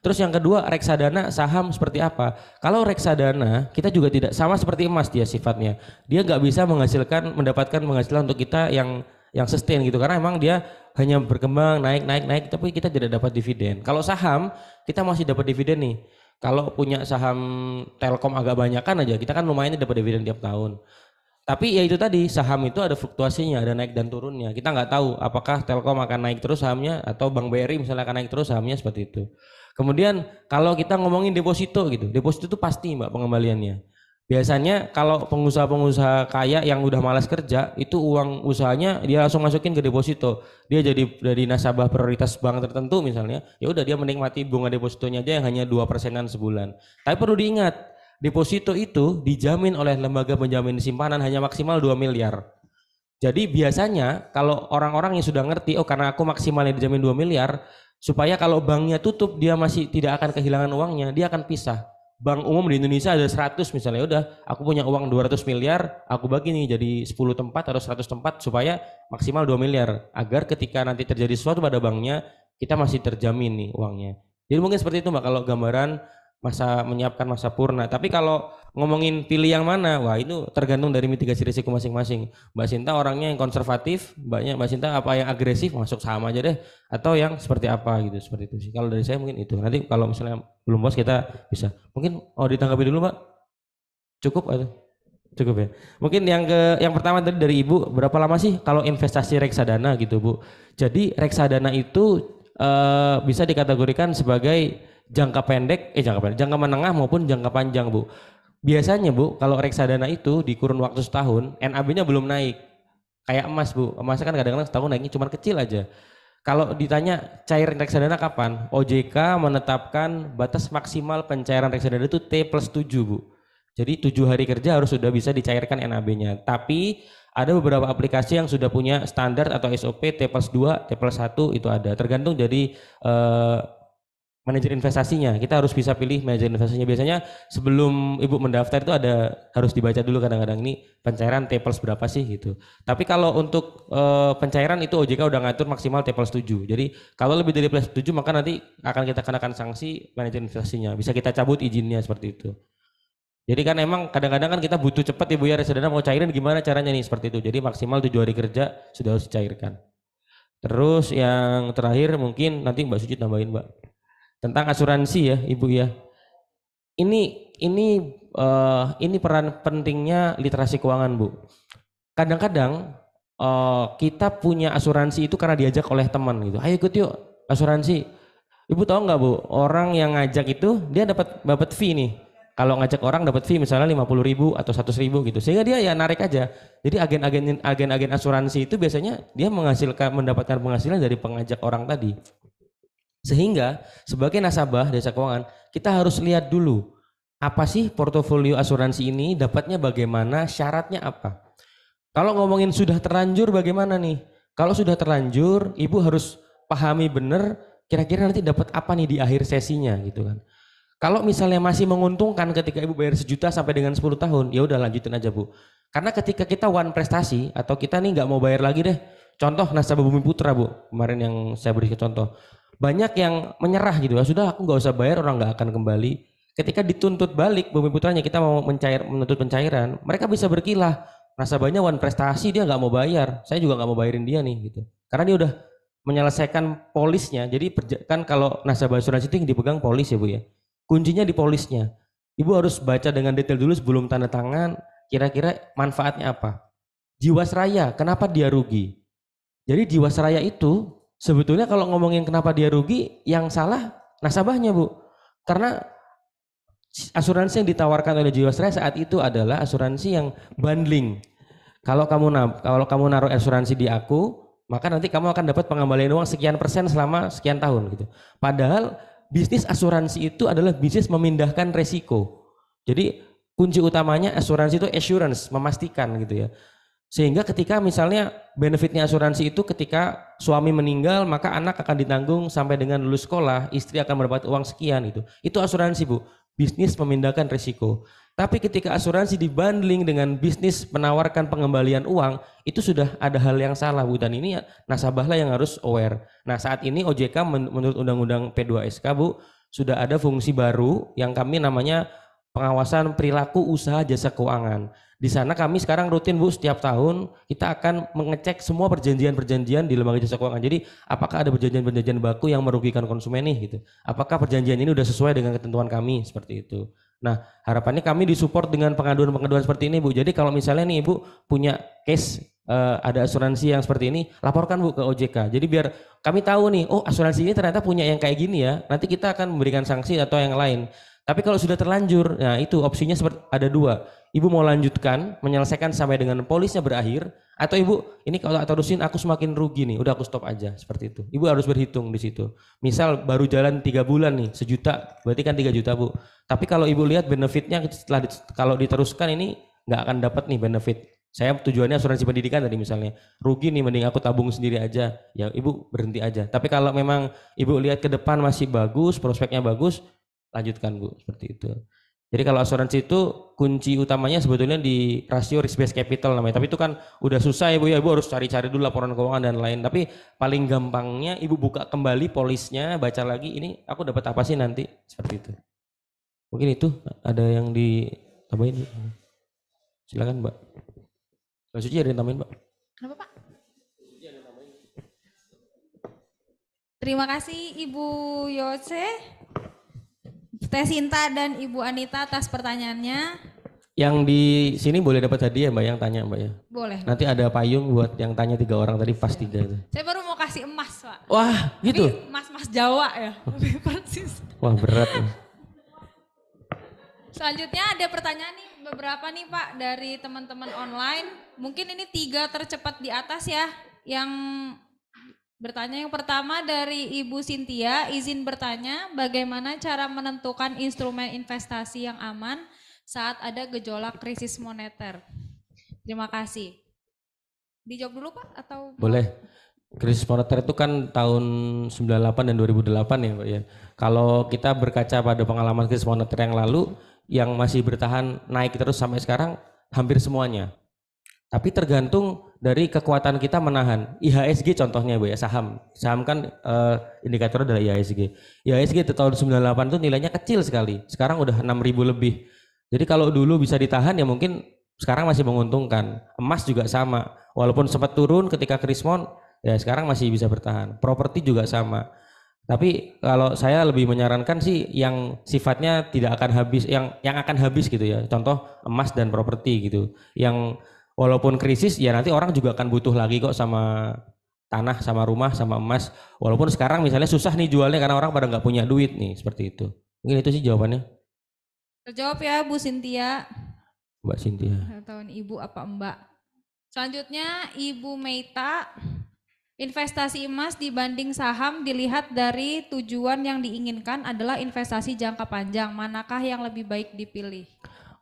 Terus yang kedua, reksadana saham seperti apa? Kalau reksadana, kita juga tidak sama seperti emas dia sifatnya. Dia nggak bisa menghasilkan, mendapatkan penghasilan untuk kita yang yang sustain gitu karena emang dia hanya berkembang naik naik naik tapi kita tidak dapat dividen. Kalau saham kita masih dapat dividen nih. Kalau punya saham Telkom agak banyak kan aja, kita kan lumayan dapat dividen tiap tahun. Tapi ya itu tadi saham itu ada fluktuasinya, ada naik dan turunnya. Kita nggak tahu apakah Telkom akan naik terus sahamnya atau Bank BRI misalnya akan naik terus sahamnya seperti itu. Kemudian kalau kita ngomongin deposito gitu, deposito itu pasti mbak pengembaliannya biasanya kalau pengusaha-pengusaha kaya yang udah malas kerja itu uang usahanya dia langsung masukin ke deposito dia jadi dari nasabah prioritas bank tertentu misalnya ya udah dia menikmati bunga depositonya aja yang hanya dua persenan sebulan tapi perlu diingat deposito itu dijamin oleh lembaga penjamin simpanan hanya maksimal 2 miliar jadi biasanya kalau orang-orang yang sudah ngerti oh karena aku maksimalnya dijamin 2 miliar supaya kalau banknya tutup dia masih tidak akan kehilangan uangnya dia akan pisah bank umum di Indonesia ada 100 misalnya udah aku punya uang 200 miliar aku bagi nih jadi 10 tempat atau 100 tempat supaya maksimal 2 miliar agar ketika nanti terjadi sesuatu pada banknya kita masih terjamin nih uangnya jadi mungkin seperti itu mbak kalau gambaran masa menyiapkan masa purna. Tapi kalau ngomongin pilih yang mana, wah itu tergantung dari mitigasi risiko masing-masing. Mbak Sinta orangnya yang konservatif, banyak Mbak Sinta apa yang agresif masuk sama aja deh, atau yang seperti apa gitu seperti itu sih. Kalau dari saya mungkin itu. Nanti kalau misalnya belum bos kita bisa. Mungkin oh ditanggapi dulu Mbak. Cukup atau cukup ya. Mungkin yang ke yang pertama tadi dari Ibu, berapa lama sih kalau investasi reksadana gitu Bu? Jadi reksadana itu e, bisa dikategorikan sebagai jangka pendek, eh jangka pendek, jangka menengah maupun jangka panjang, Bu. Biasanya, Bu, kalau reksadana itu di kurun waktu setahun, NAB-nya belum naik. Kayak emas, Bu. Emas kan kadang-kadang setahun naiknya cuma kecil aja. Kalau ditanya cairan reksadana kapan? OJK menetapkan batas maksimal pencairan reksadana itu T plus 7, Bu. Jadi tujuh hari kerja harus sudah bisa dicairkan NAB-nya. Tapi ada beberapa aplikasi yang sudah punya standar atau SOP T plus 2, T plus 1 itu ada. Tergantung jadi eh, manajer investasinya. Kita harus bisa pilih manajer investasinya. Biasanya sebelum ibu mendaftar itu ada harus dibaca dulu kadang-kadang ini pencairan tables berapa sih gitu. Tapi kalau untuk e, pencairan itu OJK udah ngatur maksimal tables tujuh 7. Jadi kalau lebih dari plus 7 maka nanti akan kita kenakan sanksi manajer investasinya. Bisa kita cabut izinnya seperti itu. Jadi kan emang kadang-kadang kan kita butuh cepat ibu ya, ya reksadana mau cairin gimana caranya nih seperti itu. Jadi maksimal tujuh hari kerja sudah harus dicairkan. Terus yang terakhir mungkin nanti Mbak Suci tambahin Mbak tentang asuransi ya ibu ya ini ini uh, ini peran pentingnya literasi keuangan bu kadang-kadang uh, kita punya asuransi itu karena diajak oleh teman gitu ayo ikut yuk asuransi ibu tahu nggak bu orang yang ngajak itu dia dapat dapat fee nih kalau ngajak orang dapat fee misalnya lima puluh ribu atau seratus ribu gitu sehingga dia ya narik aja jadi agen-agen agen-agen asuransi itu biasanya dia menghasilkan mendapatkan penghasilan dari pengajak orang tadi sehingga sebagai nasabah desa keuangan, kita harus lihat dulu apa sih portofolio asuransi ini, dapatnya bagaimana, syaratnya apa. Kalau ngomongin sudah terlanjur bagaimana nih? Kalau sudah terlanjur, Ibu harus pahami benar kira-kira nanti dapat apa nih di akhir sesinya gitu kan. Kalau misalnya masih menguntungkan ketika Ibu bayar sejuta sampai dengan 10 tahun, ya udah lanjutin aja Bu. Karena ketika kita one prestasi atau kita nih nggak mau bayar lagi deh. Contoh nasabah Bumi Putra Bu, kemarin yang saya beri contoh banyak yang menyerah gitu ya sudah aku nggak usah bayar orang nggak akan kembali ketika dituntut balik bumi putranya kita mau mencair menuntut pencairan mereka bisa berkilah nasabahnya wan prestasi dia nggak mau bayar saya juga nggak mau bayarin dia nih gitu karena dia udah menyelesaikan polisnya jadi kan kalau nasabah asuransi itu yang dipegang polis ya bu ya kuncinya di polisnya ibu harus baca dengan detail dulu sebelum tanda tangan kira-kira manfaatnya apa jiwasraya kenapa dia rugi jadi jiwasraya itu Sebetulnya kalau ngomongin kenapa dia rugi, yang salah nasabahnya bu. Karena asuransi yang ditawarkan oleh Jiwasraya saat itu adalah asuransi yang bundling. Kalau kamu kalau kamu naruh asuransi di aku, maka nanti kamu akan dapat pengembalian uang sekian persen selama sekian tahun gitu. Padahal bisnis asuransi itu adalah bisnis memindahkan resiko. Jadi kunci utamanya asuransi itu assurance, memastikan gitu ya. Sehingga ketika misalnya benefitnya asuransi itu ketika suami meninggal maka anak akan ditanggung sampai dengan lulus sekolah, istri akan mendapat uang sekian itu. Itu asuransi, Bu. Bisnis memindahkan risiko. Tapi ketika asuransi dibanding dengan bisnis menawarkan pengembalian uang, itu sudah ada hal yang salah Bu dan ini ya nasabahlah yang harus aware. Nah, saat ini OJK menurut Undang-Undang P2SK Bu sudah ada fungsi baru yang kami namanya pengawasan perilaku usaha jasa keuangan. Di sana kami sekarang rutin Bu setiap tahun kita akan mengecek semua perjanjian-perjanjian di lembaga jasa keuangan. Jadi apakah ada perjanjian-perjanjian baku yang merugikan konsumen nih gitu. Apakah perjanjian ini sudah sesuai dengan ketentuan kami seperti itu. Nah, harapannya kami disupport dengan pengaduan-pengaduan seperti ini Bu. Jadi kalau misalnya nih Ibu punya case uh, ada asuransi yang seperti ini, laporkan Bu ke OJK. Jadi biar kami tahu nih, oh asuransi ini ternyata punya yang kayak gini ya. Nanti kita akan memberikan sanksi atau yang lain. Tapi kalau sudah terlanjur, nah itu opsinya seperti ada dua. Ibu mau lanjutkan, menyelesaikan sampai dengan polisnya berakhir, atau ibu ini kalau tak terusin aku semakin rugi nih, udah aku stop aja seperti itu. Ibu harus berhitung di situ. Misal baru jalan tiga bulan nih, sejuta, berarti kan tiga juta bu. Tapi kalau ibu lihat benefitnya setelah kalau diteruskan ini nggak akan dapat nih benefit. Saya tujuannya asuransi pendidikan tadi misalnya, rugi nih mending aku tabung sendiri aja, ya ibu berhenti aja. Tapi kalau memang ibu lihat ke depan masih bagus, prospeknya bagus, lanjutkan Bu seperti itu. Jadi kalau asuransi itu kunci utamanya sebetulnya di rasio risk based capital namanya. Tapi itu kan udah susah ya Bu ya, bu harus cari-cari dulu laporan keuangan dan lain. Tapi paling gampangnya Ibu buka kembali polisnya, baca lagi ini aku dapat apa sih nanti seperti itu. Mungkin itu ada yang ditambahin. Silakan Mbak. Mbak Suci ada yang tambahin Mbak? Kenapa Pak? Terima kasih Ibu Yose. Teh Sinta dan Ibu Anita atas pertanyaannya. Yang di sini boleh dapat hadiah Mbak yang tanya Mbak ya? Boleh. Nanti ada payung buat yang tanya tiga orang tadi pas tiga Saya baru mau kasih emas Pak. Wah gitu? Emas-emas Jawa ya, oh. lebih persis. Wah berat. Ya. Selanjutnya ada pertanyaan nih beberapa nih Pak dari teman-teman online. Mungkin ini tiga tercepat di atas ya yang Bertanya yang pertama dari Ibu Sintia, izin bertanya bagaimana cara menentukan instrumen investasi yang aman saat ada gejolak krisis moneter? Terima kasih. Dijawab dulu Pak atau? Boleh. Krisis moneter itu kan tahun 98 dan 2008 ya Pak ya. Kalau kita berkaca pada pengalaman krisis moneter yang lalu yang masih bertahan naik terus sampai sekarang hampir semuanya. Tapi tergantung dari kekuatan kita menahan. IHSG contohnya Bu ya, saham. Saham kan eh, indikator adalah IHSG. IHSG itu tahun 98 itu nilainya kecil sekali. Sekarang udah 6000 lebih. Jadi kalau dulu bisa ditahan ya mungkin sekarang masih menguntungkan. Emas juga sama. Walaupun sempat turun ketika Krismon, ya sekarang masih bisa bertahan. Properti juga sama. Tapi kalau saya lebih menyarankan sih yang sifatnya tidak akan habis, yang yang akan habis gitu ya. Contoh emas dan properti gitu. Yang walaupun krisis ya nanti orang juga akan butuh lagi kok sama tanah sama rumah sama emas walaupun sekarang misalnya susah nih jualnya karena orang pada nggak punya duit nih seperti itu mungkin itu sih jawabannya terjawab ya Bu Sintia Mbak Sintia tahun Ibu apa Mbak selanjutnya Ibu Meita Investasi emas dibanding saham dilihat dari tujuan yang diinginkan adalah investasi jangka panjang. Manakah yang lebih baik dipilih?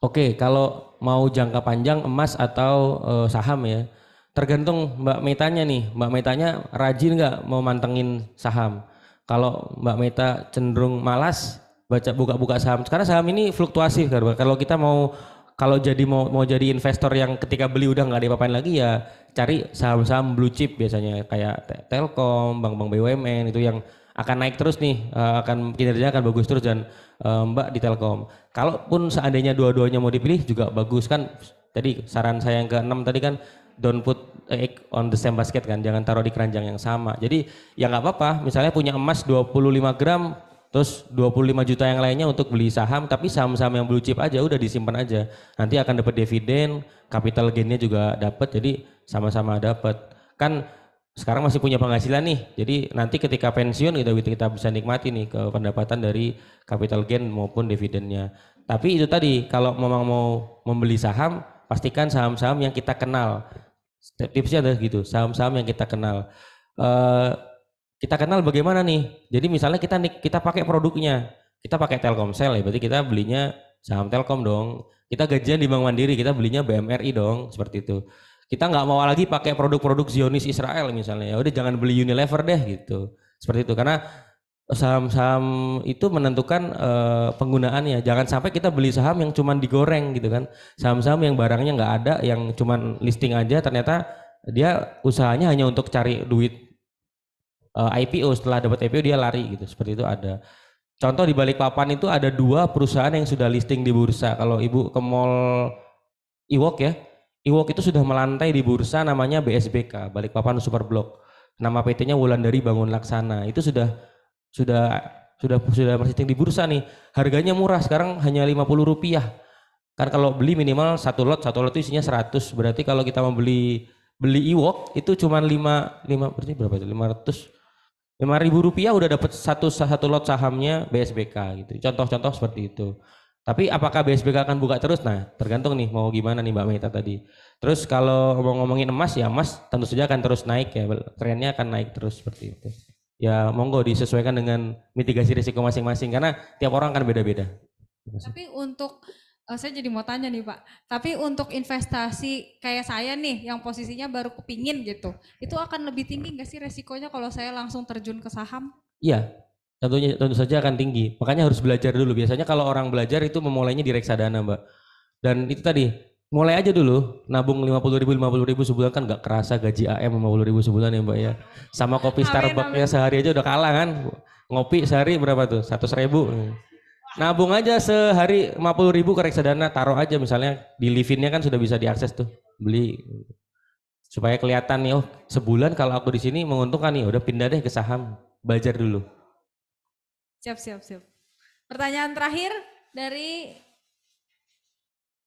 Oke, kalau mau jangka panjang emas atau uh, saham ya, tergantung Mbak Metanya nih. Mbak Metanya rajin nggak mau mantengin saham? Kalau Mbak Meta cenderung malas baca buka-buka saham, karena saham ini fluktuatif kan. Kalau kita mau kalau jadi mau mau jadi investor yang ketika beli udah nggak ada apa lagi ya cari saham-saham blue chip biasanya kayak Telkom, bank-bank BUMN itu yang akan naik terus nih, eh, akan kinerjanya akan bagus terus dan eh, Mbak di Telkom. Kalaupun seandainya dua-duanya mau dipilih juga bagus kan. Tadi saran saya yang keenam tadi kan don't put egg on the same basket kan, jangan taruh di keranjang yang sama. Jadi ya nggak apa-apa, misalnya punya emas 25 gram terus 25 juta yang lainnya untuk beli saham tapi saham-saham yang blue chip aja udah disimpan aja nanti akan dapat dividen capital gainnya juga dapat jadi sama-sama dapat kan sekarang masih punya penghasilan nih. Jadi nanti ketika pensiun gitu, kita kita bisa nikmati nih ke pendapatan dari capital gain maupun dividennya. Tapi itu tadi kalau memang mau membeli saham pastikan saham-saham yang kita kenal. Tipsnya adalah gitu, saham-saham yang kita kenal. Uh, kita kenal bagaimana nih? Jadi misalnya kita kita pakai produknya, kita pakai Telkomsel ya, berarti kita belinya saham Telkom dong. Kita gajian di Bank Mandiri, kita belinya BMRI dong, seperti itu kita nggak mau lagi pakai produk-produk Zionis Israel misalnya ya udah jangan beli Unilever deh gitu seperti itu karena saham-saham itu menentukan uh, penggunaannya jangan sampai kita beli saham yang cuman digoreng gitu kan saham-saham yang barangnya nggak ada yang cuman listing aja ternyata dia usahanya hanya untuk cari duit uh, eh, IPO setelah dapat IPO dia lari gitu seperti itu ada contoh di balik papan itu ada dua perusahaan yang sudah listing di bursa kalau ibu ke mall Iwok ya Iwok itu sudah melantai di bursa namanya BSBK, Balikpapan Super Nama PT-nya Wulandari Bangun Laksana. Itu sudah sudah sudah sudah meresting di bursa nih. Harganya murah sekarang hanya lima puluh rupiah. Kan kalau beli minimal satu lot, satu lot itu isinya seratus Berarti kalau kita membeli beli Iwok itu cuma lima lima berarti berapa itu? ratus lima ribu rupiah udah dapat satu satu lot sahamnya BSBK gitu. Contoh-contoh seperti itu. Tapi apakah BSBK akan buka terus? Nah, tergantung nih mau gimana nih Mbak Meta tadi. Terus kalau mau ngomongin emas ya emas tentu saja akan terus naik ya. Trennya akan naik terus seperti itu. Ya monggo disesuaikan dengan mitigasi risiko masing-masing karena tiap orang akan beda-beda. Tapi untuk Oh, saya jadi mau tanya nih Pak, tapi untuk investasi kayak saya nih yang posisinya baru kepingin gitu, itu akan lebih tinggi nggak sih resikonya kalau saya langsung terjun ke saham? Iya, tentunya tentu saja akan tinggi. Makanya harus belajar dulu. Biasanya kalau orang belajar itu memulainya di reksadana, Mbak. Dan itu tadi, mulai aja dulu nabung 50 ribu, 50 ribu sebulan kan nggak kerasa gaji AM 50 ribu sebulan ya Mbak ya. Sama kopi Starbucksnya sehari aja udah kalah kan. Ngopi sehari berapa tuh? 100 ribu. Nabung aja sehari 50 ribu ke reksadana, taruh aja misalnya di livinnya kan sudah bisa diakses tuh. Beli supaya kelihatan nih oh sebulan kalau aku di sini menguntungkan nih udah pindah deh ke saham belajar dulu Siap, siap, siap. Pertanyaan terakhir dari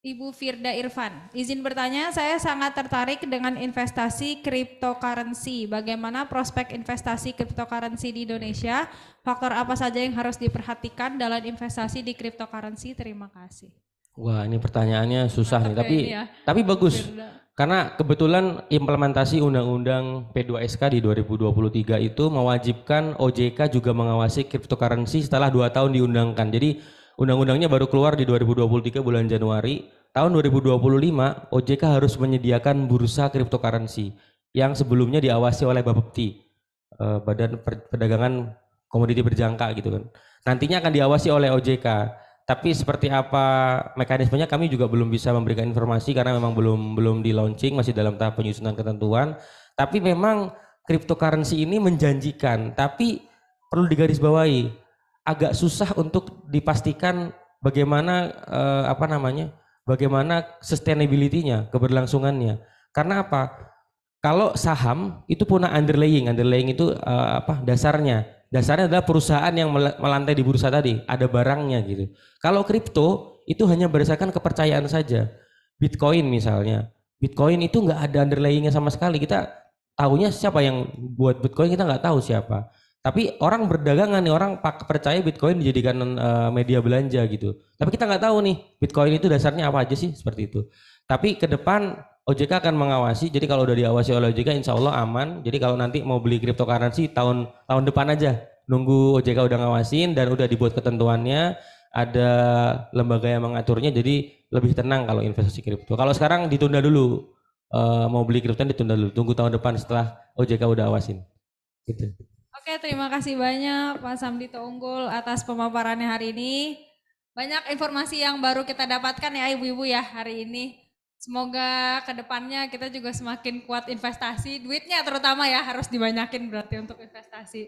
Ibu Firda Irfan. Izin bertanya, saya sangat tertarik dengan investasi cryptocurrency. Bagaimana prospek investasi cryptocurrency di Indonesia? Faktor apa saja yang harus diperhatikan dalam investasi di cryptocurrency? Terima kasih. Wah, ini pertanyaannya susah nih, ya tapi ya. tapi bagus. Karena kebetulan implementasi Undang-Undang P2SK di 2023 itu mewajibkan OJK juga mengawasi cryptocurrency setelah dua tahun diundangkan. Jadi undang-undangnya baru keluar di 2023 bulan Januari. Tahun 2025 OJK harus menyediakan bursa cryptocurrency yang sebelumnya diawasi oleh Bapepti, eh, Badan Perdagangan Komoditi Berjangka gitu kan. Nantinya akan diawasi oleh OJK. Tapi seperti apa mekanismenya kami juga belum bisa memberikan informasi karena memang belum belum di launching masih dalam tahap penyusunan ketentuan. Tapi memang cryptocurrency ini menjanjikan, tapi perlu digarisbawahi agak susah untuk dipastikan bagaimana eh, apa namanya? bagaimana sustainability-nya, keberlangsungannya. Karena apa? Kalau saham itu punya underlying, underlying itu eh, apa dasarnya dasarnya adalah perusahaan yang melantai di bursa tadi, ada barangnya gitu. Kalau kripto itu hanya berdasarkan kepercayaan saja. Bitcoin misalnya, Bitcoin itu nggak ada underlyingnya sama sekali. Kita tahunya siapa yang buat Bitcoin kita nggak tahu siapa. Tapi orang berdagangan nih, orang percaya Bitcoin dijadikan uh, media belanja gitu. Tapi kita nggak tahu nih, Bitcoin itu dasarnya apa aja sih seperti itu. Tapi ke depan OJK akan mengawasi. Jadi kalau udah diawasi oleh OJK, insya Allah aman. Jadi kalau nanti mau beli cryptocurrency tahun tahun depan aja, nunggu OJK udah ngawasin dan udah dibuat ketentuannya, ada lembaga yang mengaturnya. Jadi lebih tenang kalau investasi kripto. Kalau sekarang ditunda dulu, eh, mau beli kripto ditunda dulu. Tunggu tahun depan setelah OJK udah awasin. Gitu. Oke, terima kasih banyak Pak Samdito Unggul atas pemaparannya hari ini. Banyak informasi yang baru kita dapatkan ya ibu-ibu ya hari ini. Semoga kedepannya kita juga semakin kuat investasi, duitnya terutama ya harus dibanyakin berarti untuk investasi.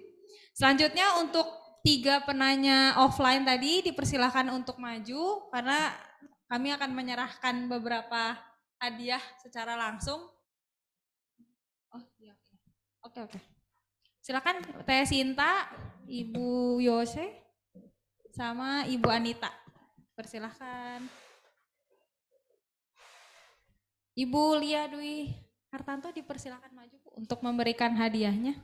Selanjutnya untuk tiga penanya offline tadi dipersilahkan untuk maju karena kami akan menyerahkan beberapa hadiah secara langsung. Oh iya, iya. oke oke. Silakan Teh Sinta, Ibu Yose, sama Ibu Anita. Persilahkan. Ibu Lia Dwi Hartanto dipersilakan maju Bu untuk memberikan hadiahnya.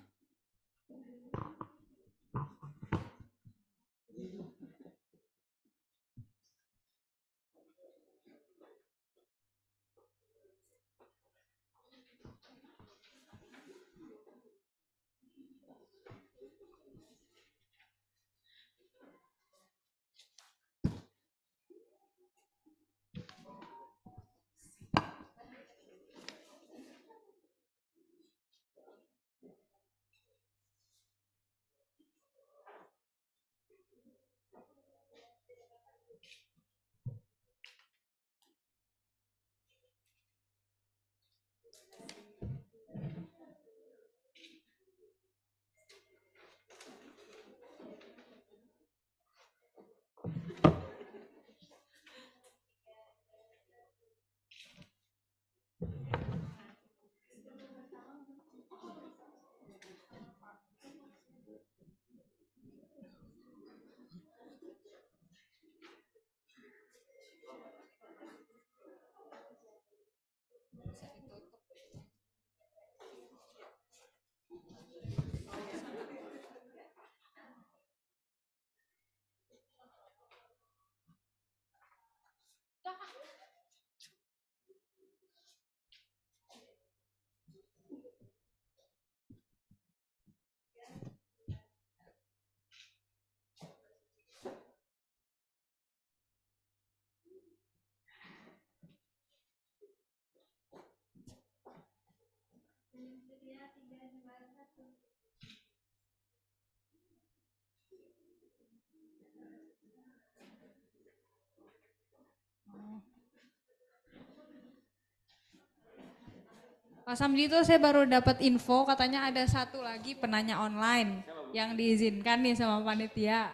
Pak Samji itu saya baru dapat info katanya ada satu lagi penanya online yang diizinkan nih sama panitia.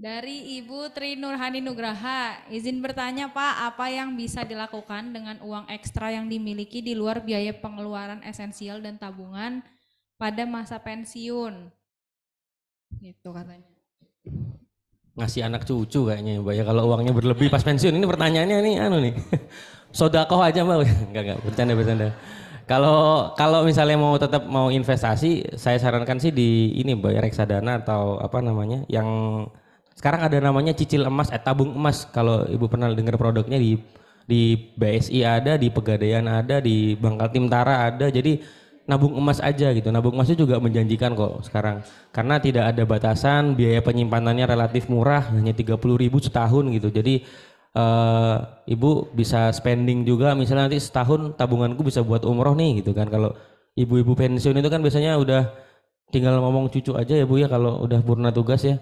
Dari Ibu Tri Nurhani Nugraha, izin bertanya Pak, apa yang bisa dilakukan dengan uang ekstra yang dimiliki di luar biaya pengeluaran esensial dan tabungan pada masa pensiun? Gitu katanya. Ngasih anak cucu kayaknya Mbak ya, kalau uangnya berlebih pas pensiun, ini pertanyaannya nih anu nih. sodakoh aja mbak enggak enggak bercanda bercanda kalau kalau misalnya mau tetap mau investasi saya sarankan sih di ini mbak reksadana atau apa namanya yang sekarang ada namanya cicil emas eh, tabung emas kalau ibu pernah dengar produknya di di BSI ada di Pegadaian ada di Bangkal Timtara ada jadi nabung emas aja gitu. Nabung emasnya juga menjanjikan kok sekarang. Karena tidak ada batasan, biaya penyimpanannya relatif murah, hanya puluh ribu setahun gitu. Jadi uh, ibu bisa spending juga misalnya nanti setahun tabunganku bisa buat umroh nih gitu kan kalau ibu-ibu pensiun itu kan biasanya udah tinggal ngomong cucu aja ya bu ya kalau udah purna tugas ya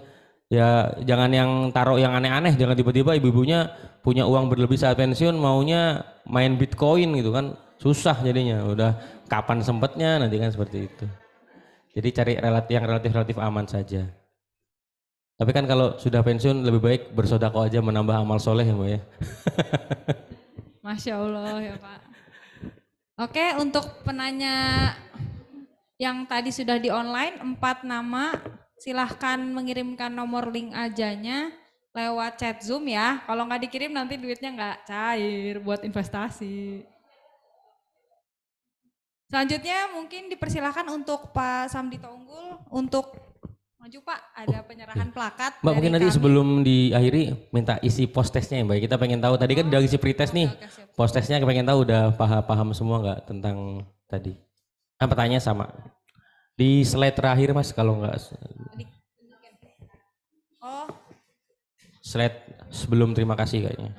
ya jangan yang taruh yang aneh-aneh jangan tiba-tiba ibu-ibunya punya uang berlebih saat pensiun maunya main bitcoin gitu kan susah jadinya udah kapan sempetnya nanti kan seperti itu jadi cari relatif yang relatif relatif aman saja tapi kan kalau sudah pensiun lebih baik bersodako aja menambah amal soleh ya Mbak ya. Masya Allah ya Pak. Oke untuk penanya yang tadi sudah di online empat nama silahkan mengirimkan nomor link ajanya lewat chat Zoom ya. Kalau nggak dikirim nanti duitnya nggak cair buat investasi. Selanjutnya mungkin dipersilahkan untuk Pak Samdi Unggul untuk Maju Pak, ada oh, penyerahan iya. plakat. Mbak mungkin nanti kami. sebelum diakhiri minta isi post testnya ya Mbak. Kita pengen tahu tadi kan oh, udah isi pre test nih. Post testnya pengen tahu udah paham-paham semua nggak tentang tadi. Ah pertanyaan sama. Di slide terakhir Mas kalau nggak. Oh. Slide sebelum terima kasih kayaknya.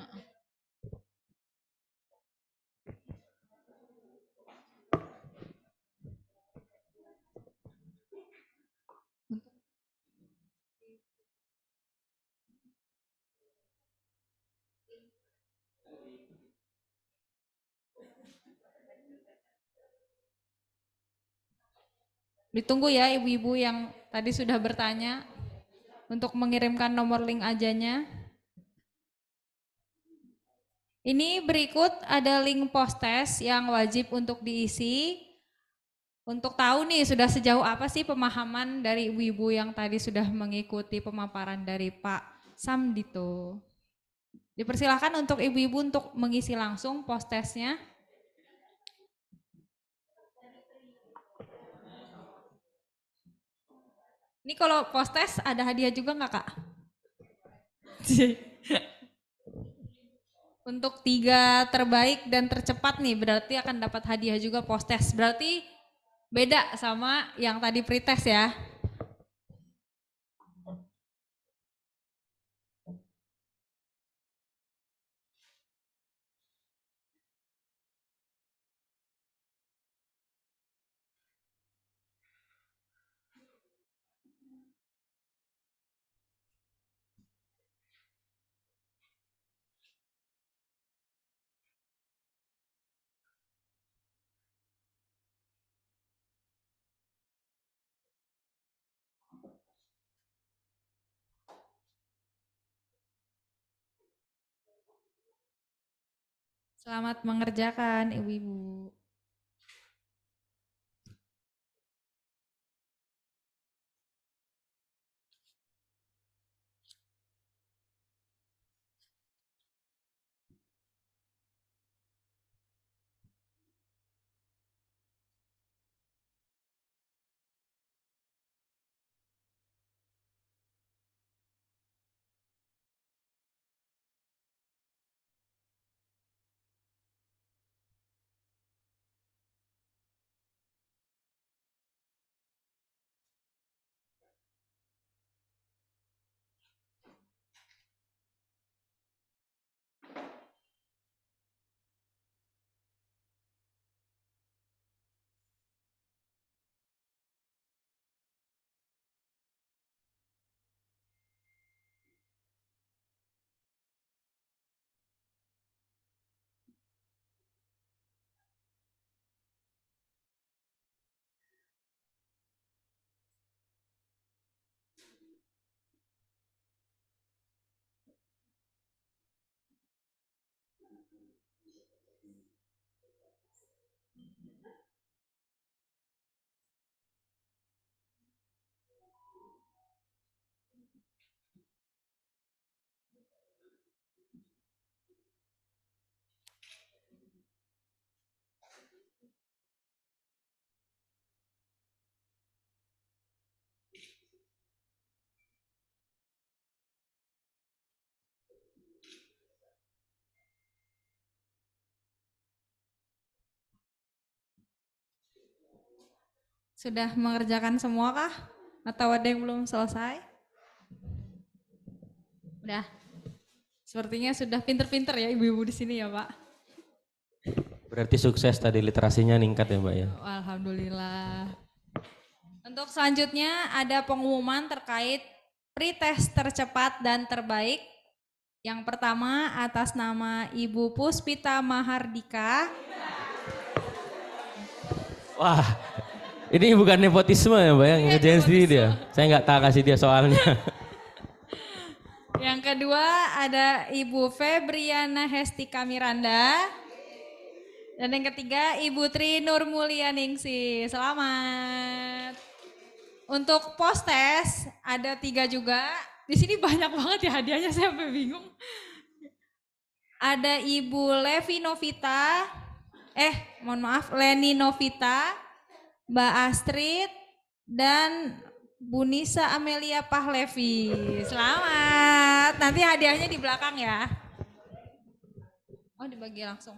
Ditunggu ya ibu-ibu yang tadi sudah bertanya untuk mengirimkan nomor link ajanya. Ini berikut ada link post test yang wajib untuk diisi untuk tahu nih sudah sejauh apa sih pemahaman dari ibu-ibu yang tadi sudah mengikuti pemaparan dari Pak Samdito. Dipersilahkan untuk ibu-ibu untuk mengisi langsung post testnya Ini kalau post test ada hadiah juga nggak kak? Untuk tiga terbaik dan tercepat nih berarti akan dapat hadiah juga post test. Berarti beda sama yang tadi pretest ya. Selamat mengerjakan ibu-ibu. Sudah mengerjakan semua kah? Atau ada yang belum selesai? Udah. Sepertinya sudah pinter-pinter ya ibu-ibu di sini ya Pak. Berarti sukses tadi literasinya ningkat ya Mbak ya? Alhamdulillah. Untuk selanjutnya ada pengumuman terkait pretest tercepat dan terbaik. Yang pertama atas nama Ibu Puspita Mahardika. Wah, ini bukan nepotisme ya Mbak yang ngerjain sendiri dia. Saya nggak tahu kasih dia soalnya. yang kedua ada Ibu Febriana Hestika Miranda. Dan yang ketiga Ibu Tri Nur Nurmulyaningsi. Selamat. Untuk post test ada tiga juga. Di sini banyak banget ya hadiahnya saya sampai bingung. Ada Ibu Levi Novita, eh mohon maaf Leni Novita, Mbak Astrid dan Bu Nisa Amelia Pahlevi. Selamat. Nanti hadiahnya di belakang ya. Oh, dibagi langsung.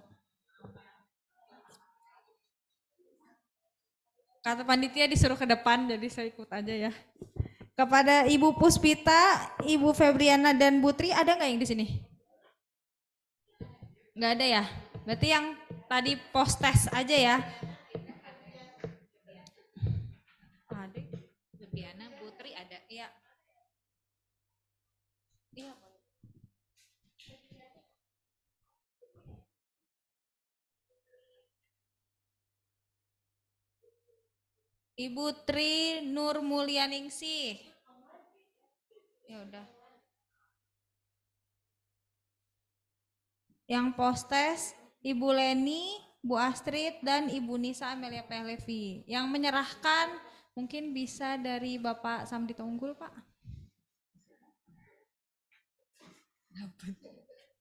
Kata panitia disuruh ke depan, jadi saya ikut aja ya. Kepada Ibu Puspita, Ibu Febriana dan Putri, ada nggak yang di sini? Nggak ada ya? Berarti yang tadi post test aja ya. Ibu Tri Nur Mulyaningsih. Ya udah. Yang postes Ibu Leni, Bu Astrid dan Ibu Nisa Amelia Pelevi. Yang menyerahkan mungkin bisa dari Bapak Samdi Tonggul, Pak.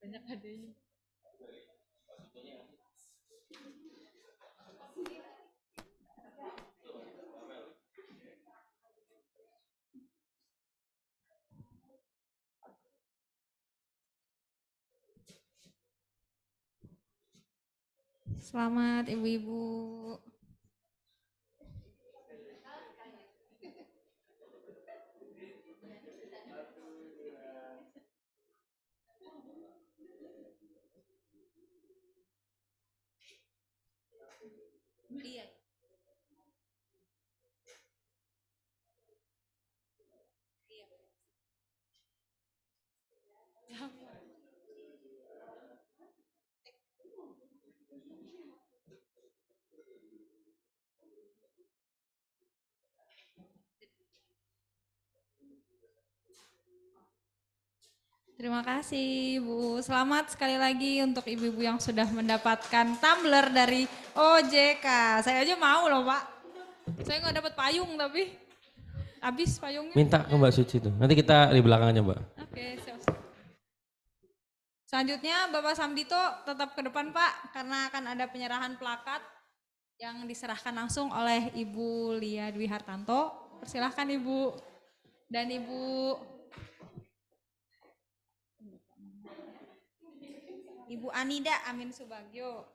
Banyak adanya. Selamat ibu-ibu. Terima kasih Bu. Selamat sekali lagi untuk ibu-ibu yang sudah mendapatkan tumbler dari OJK. Saya aja mau loh Pak. Saya nggak dapat payung tapi habis payungnya. Minta ke Mbak Suci tuh. Nanti kita di belakangnya Mbak. Oke, siap. Selanjutnya Bapak Samdito tetap ke depan Pak karena akan ada penyerahan plakat yang diserahkan langsung oleh Ibu Lia Dwi Hartanto. Persilahkan Ibu dan Ibu Ibu Anida Amin Subagyo.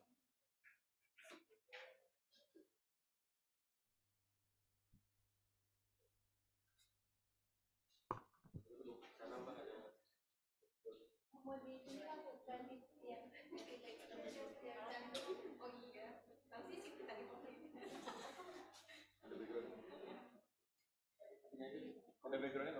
Ada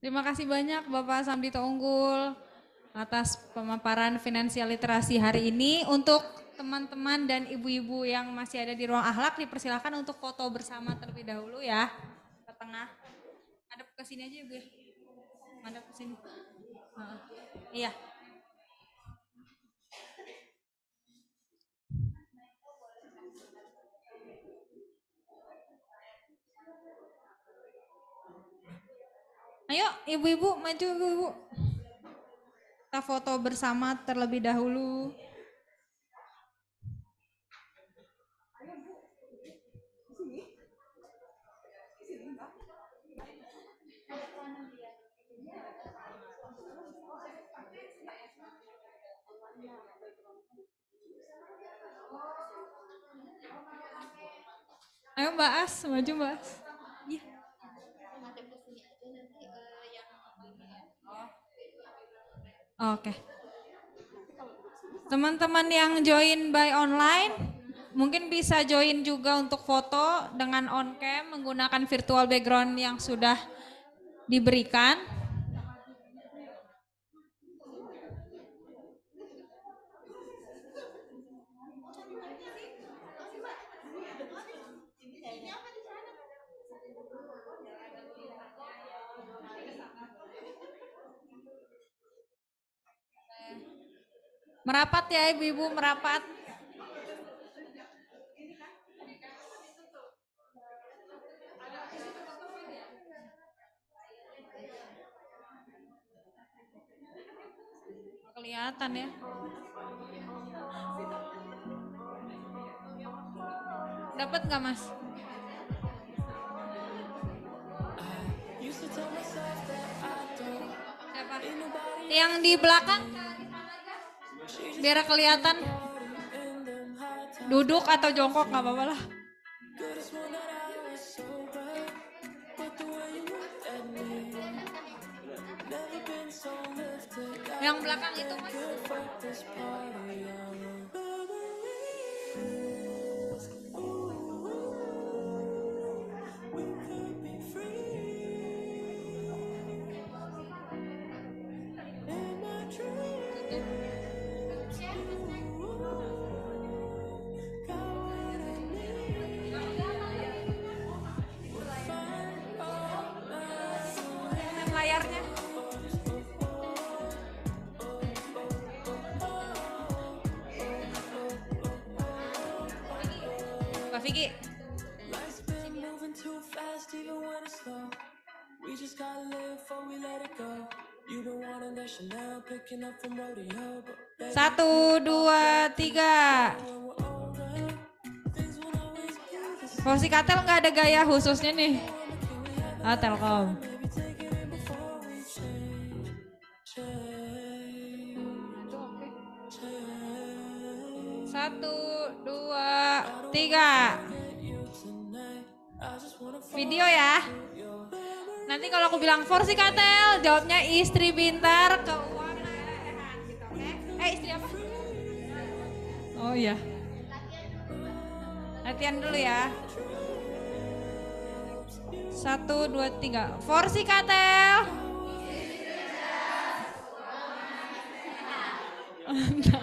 Terima kasih banyak Bapak Samdito Unggul atas pemaparan finansial literasi hari ini. Untuk teman-teman dan ibu-ibu yang masih ada di ruang ahlak dipersilahkan untuk foto bersama terlebih dahulu ya. Ke tengah. Ada ke sini aja Ibu ya. Ada ke sini. Uh, iya. Ayo ibu-ibu maju ibu. ibu. Kita foto bersama terlebih dahulu. Ayo Mbak As, maju Mbak As. Oke. Teman-teman yang join by online, mungkin bisa join juga untuk foto dengan on cam menggunakan virtual background yang sudah diberikan. Merapat ya ibu-ibu, merapat. Kelihatan ya. Dapat nggak mas? Siapa? Yang di belakang biar kelihatan duduk atau jongkok nggak apa-apa lah yang belakang itu mas Satu, dua, tiga. Posisi oh, katel nggak ada gaya khususnya nih. Ah, Telkom. Satu, dua, tiga. Video ya. Nanti kalau aku bilang Forsi Katel, jawabnya istri pintar keuangan. Oh iya. Latihan dulu ya. Satu, dua, tiga. Forsi katel.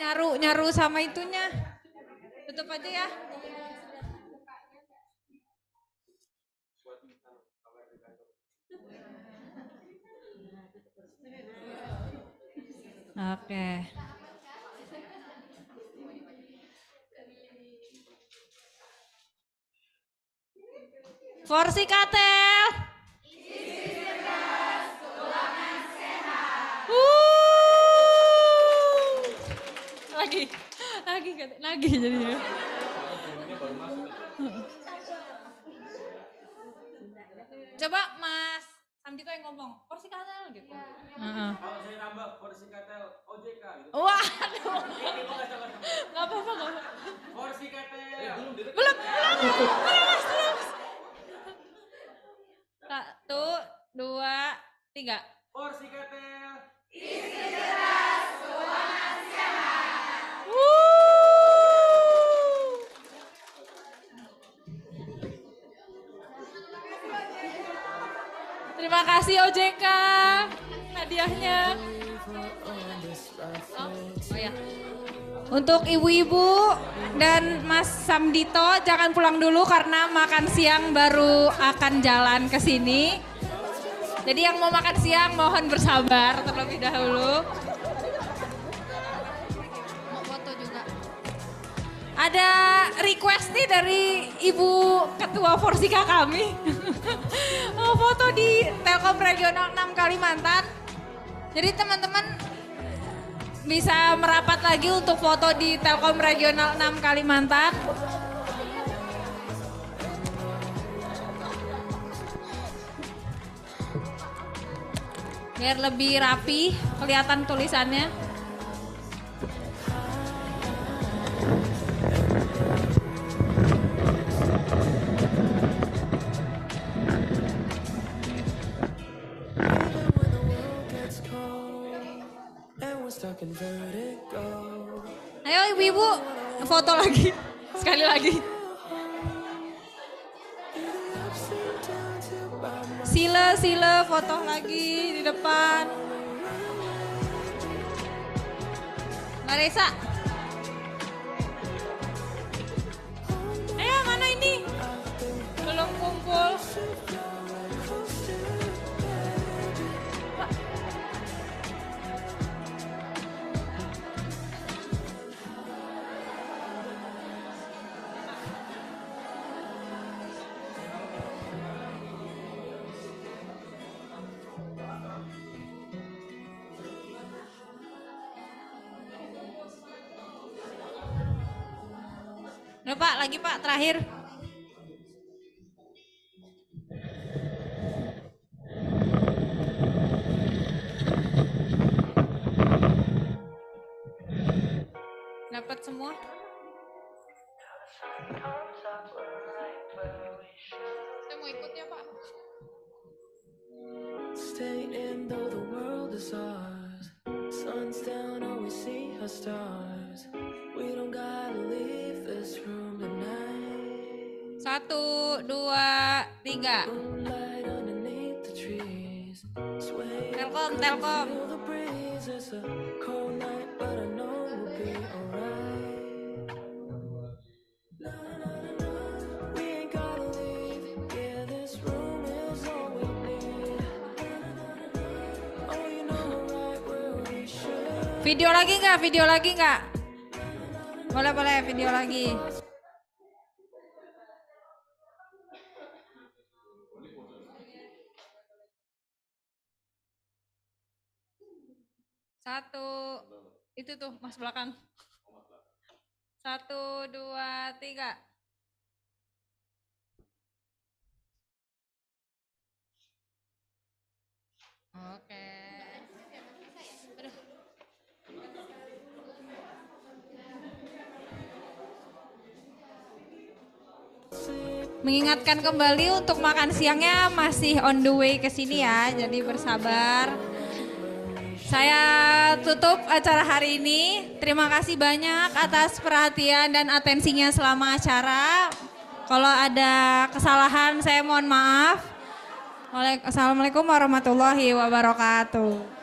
nyaru nyaru sama itunya tutup aja ya Aca akan pulang dulu karena makan siang baru akan jalan ke sini. Jadi yang mau makan siang mohon bersabar terlebih dahulu. Mau foto juga. Ada request nih dari Ibu Ketua Forsika kami. mau foto di Telkom Regional 6 Kalimantan. Jadi teman-teman bisa merapat lagi untuk foto di Telkom Regional 6 Kalimantan. biar lebih rapi kelihatan tulisannya Ayo ibu-ibu foto lagi sekali lagi. Sile foto lagi di depan. Larisa. Ayo mana ini? Belum kumpul. lagi Pak terakhir. Dapat semua? Saya mau ikut ya Pak. Stay in though the world is ours. Sun's down, see stars. We don't gotta leave this room. Satu, dua, tiga. Telkom, Telkom. Video lagi nggak? Video lagi nggak? Boleh boleh video lagi. Satu. Itu tuh mas belakang. Satu, dua, tiga. Oke. Mengingatkan kembali untuk makan siangnya masih on the way ke sini ya, jadi bersabar. Saya tutup acara hari ini. Terima kasih banyak atas perhatian dan atensinya selama acara. Kalau ada kesalahan saya mohon maaf. Assalamualaikum warahmatullahi wabarakatuh.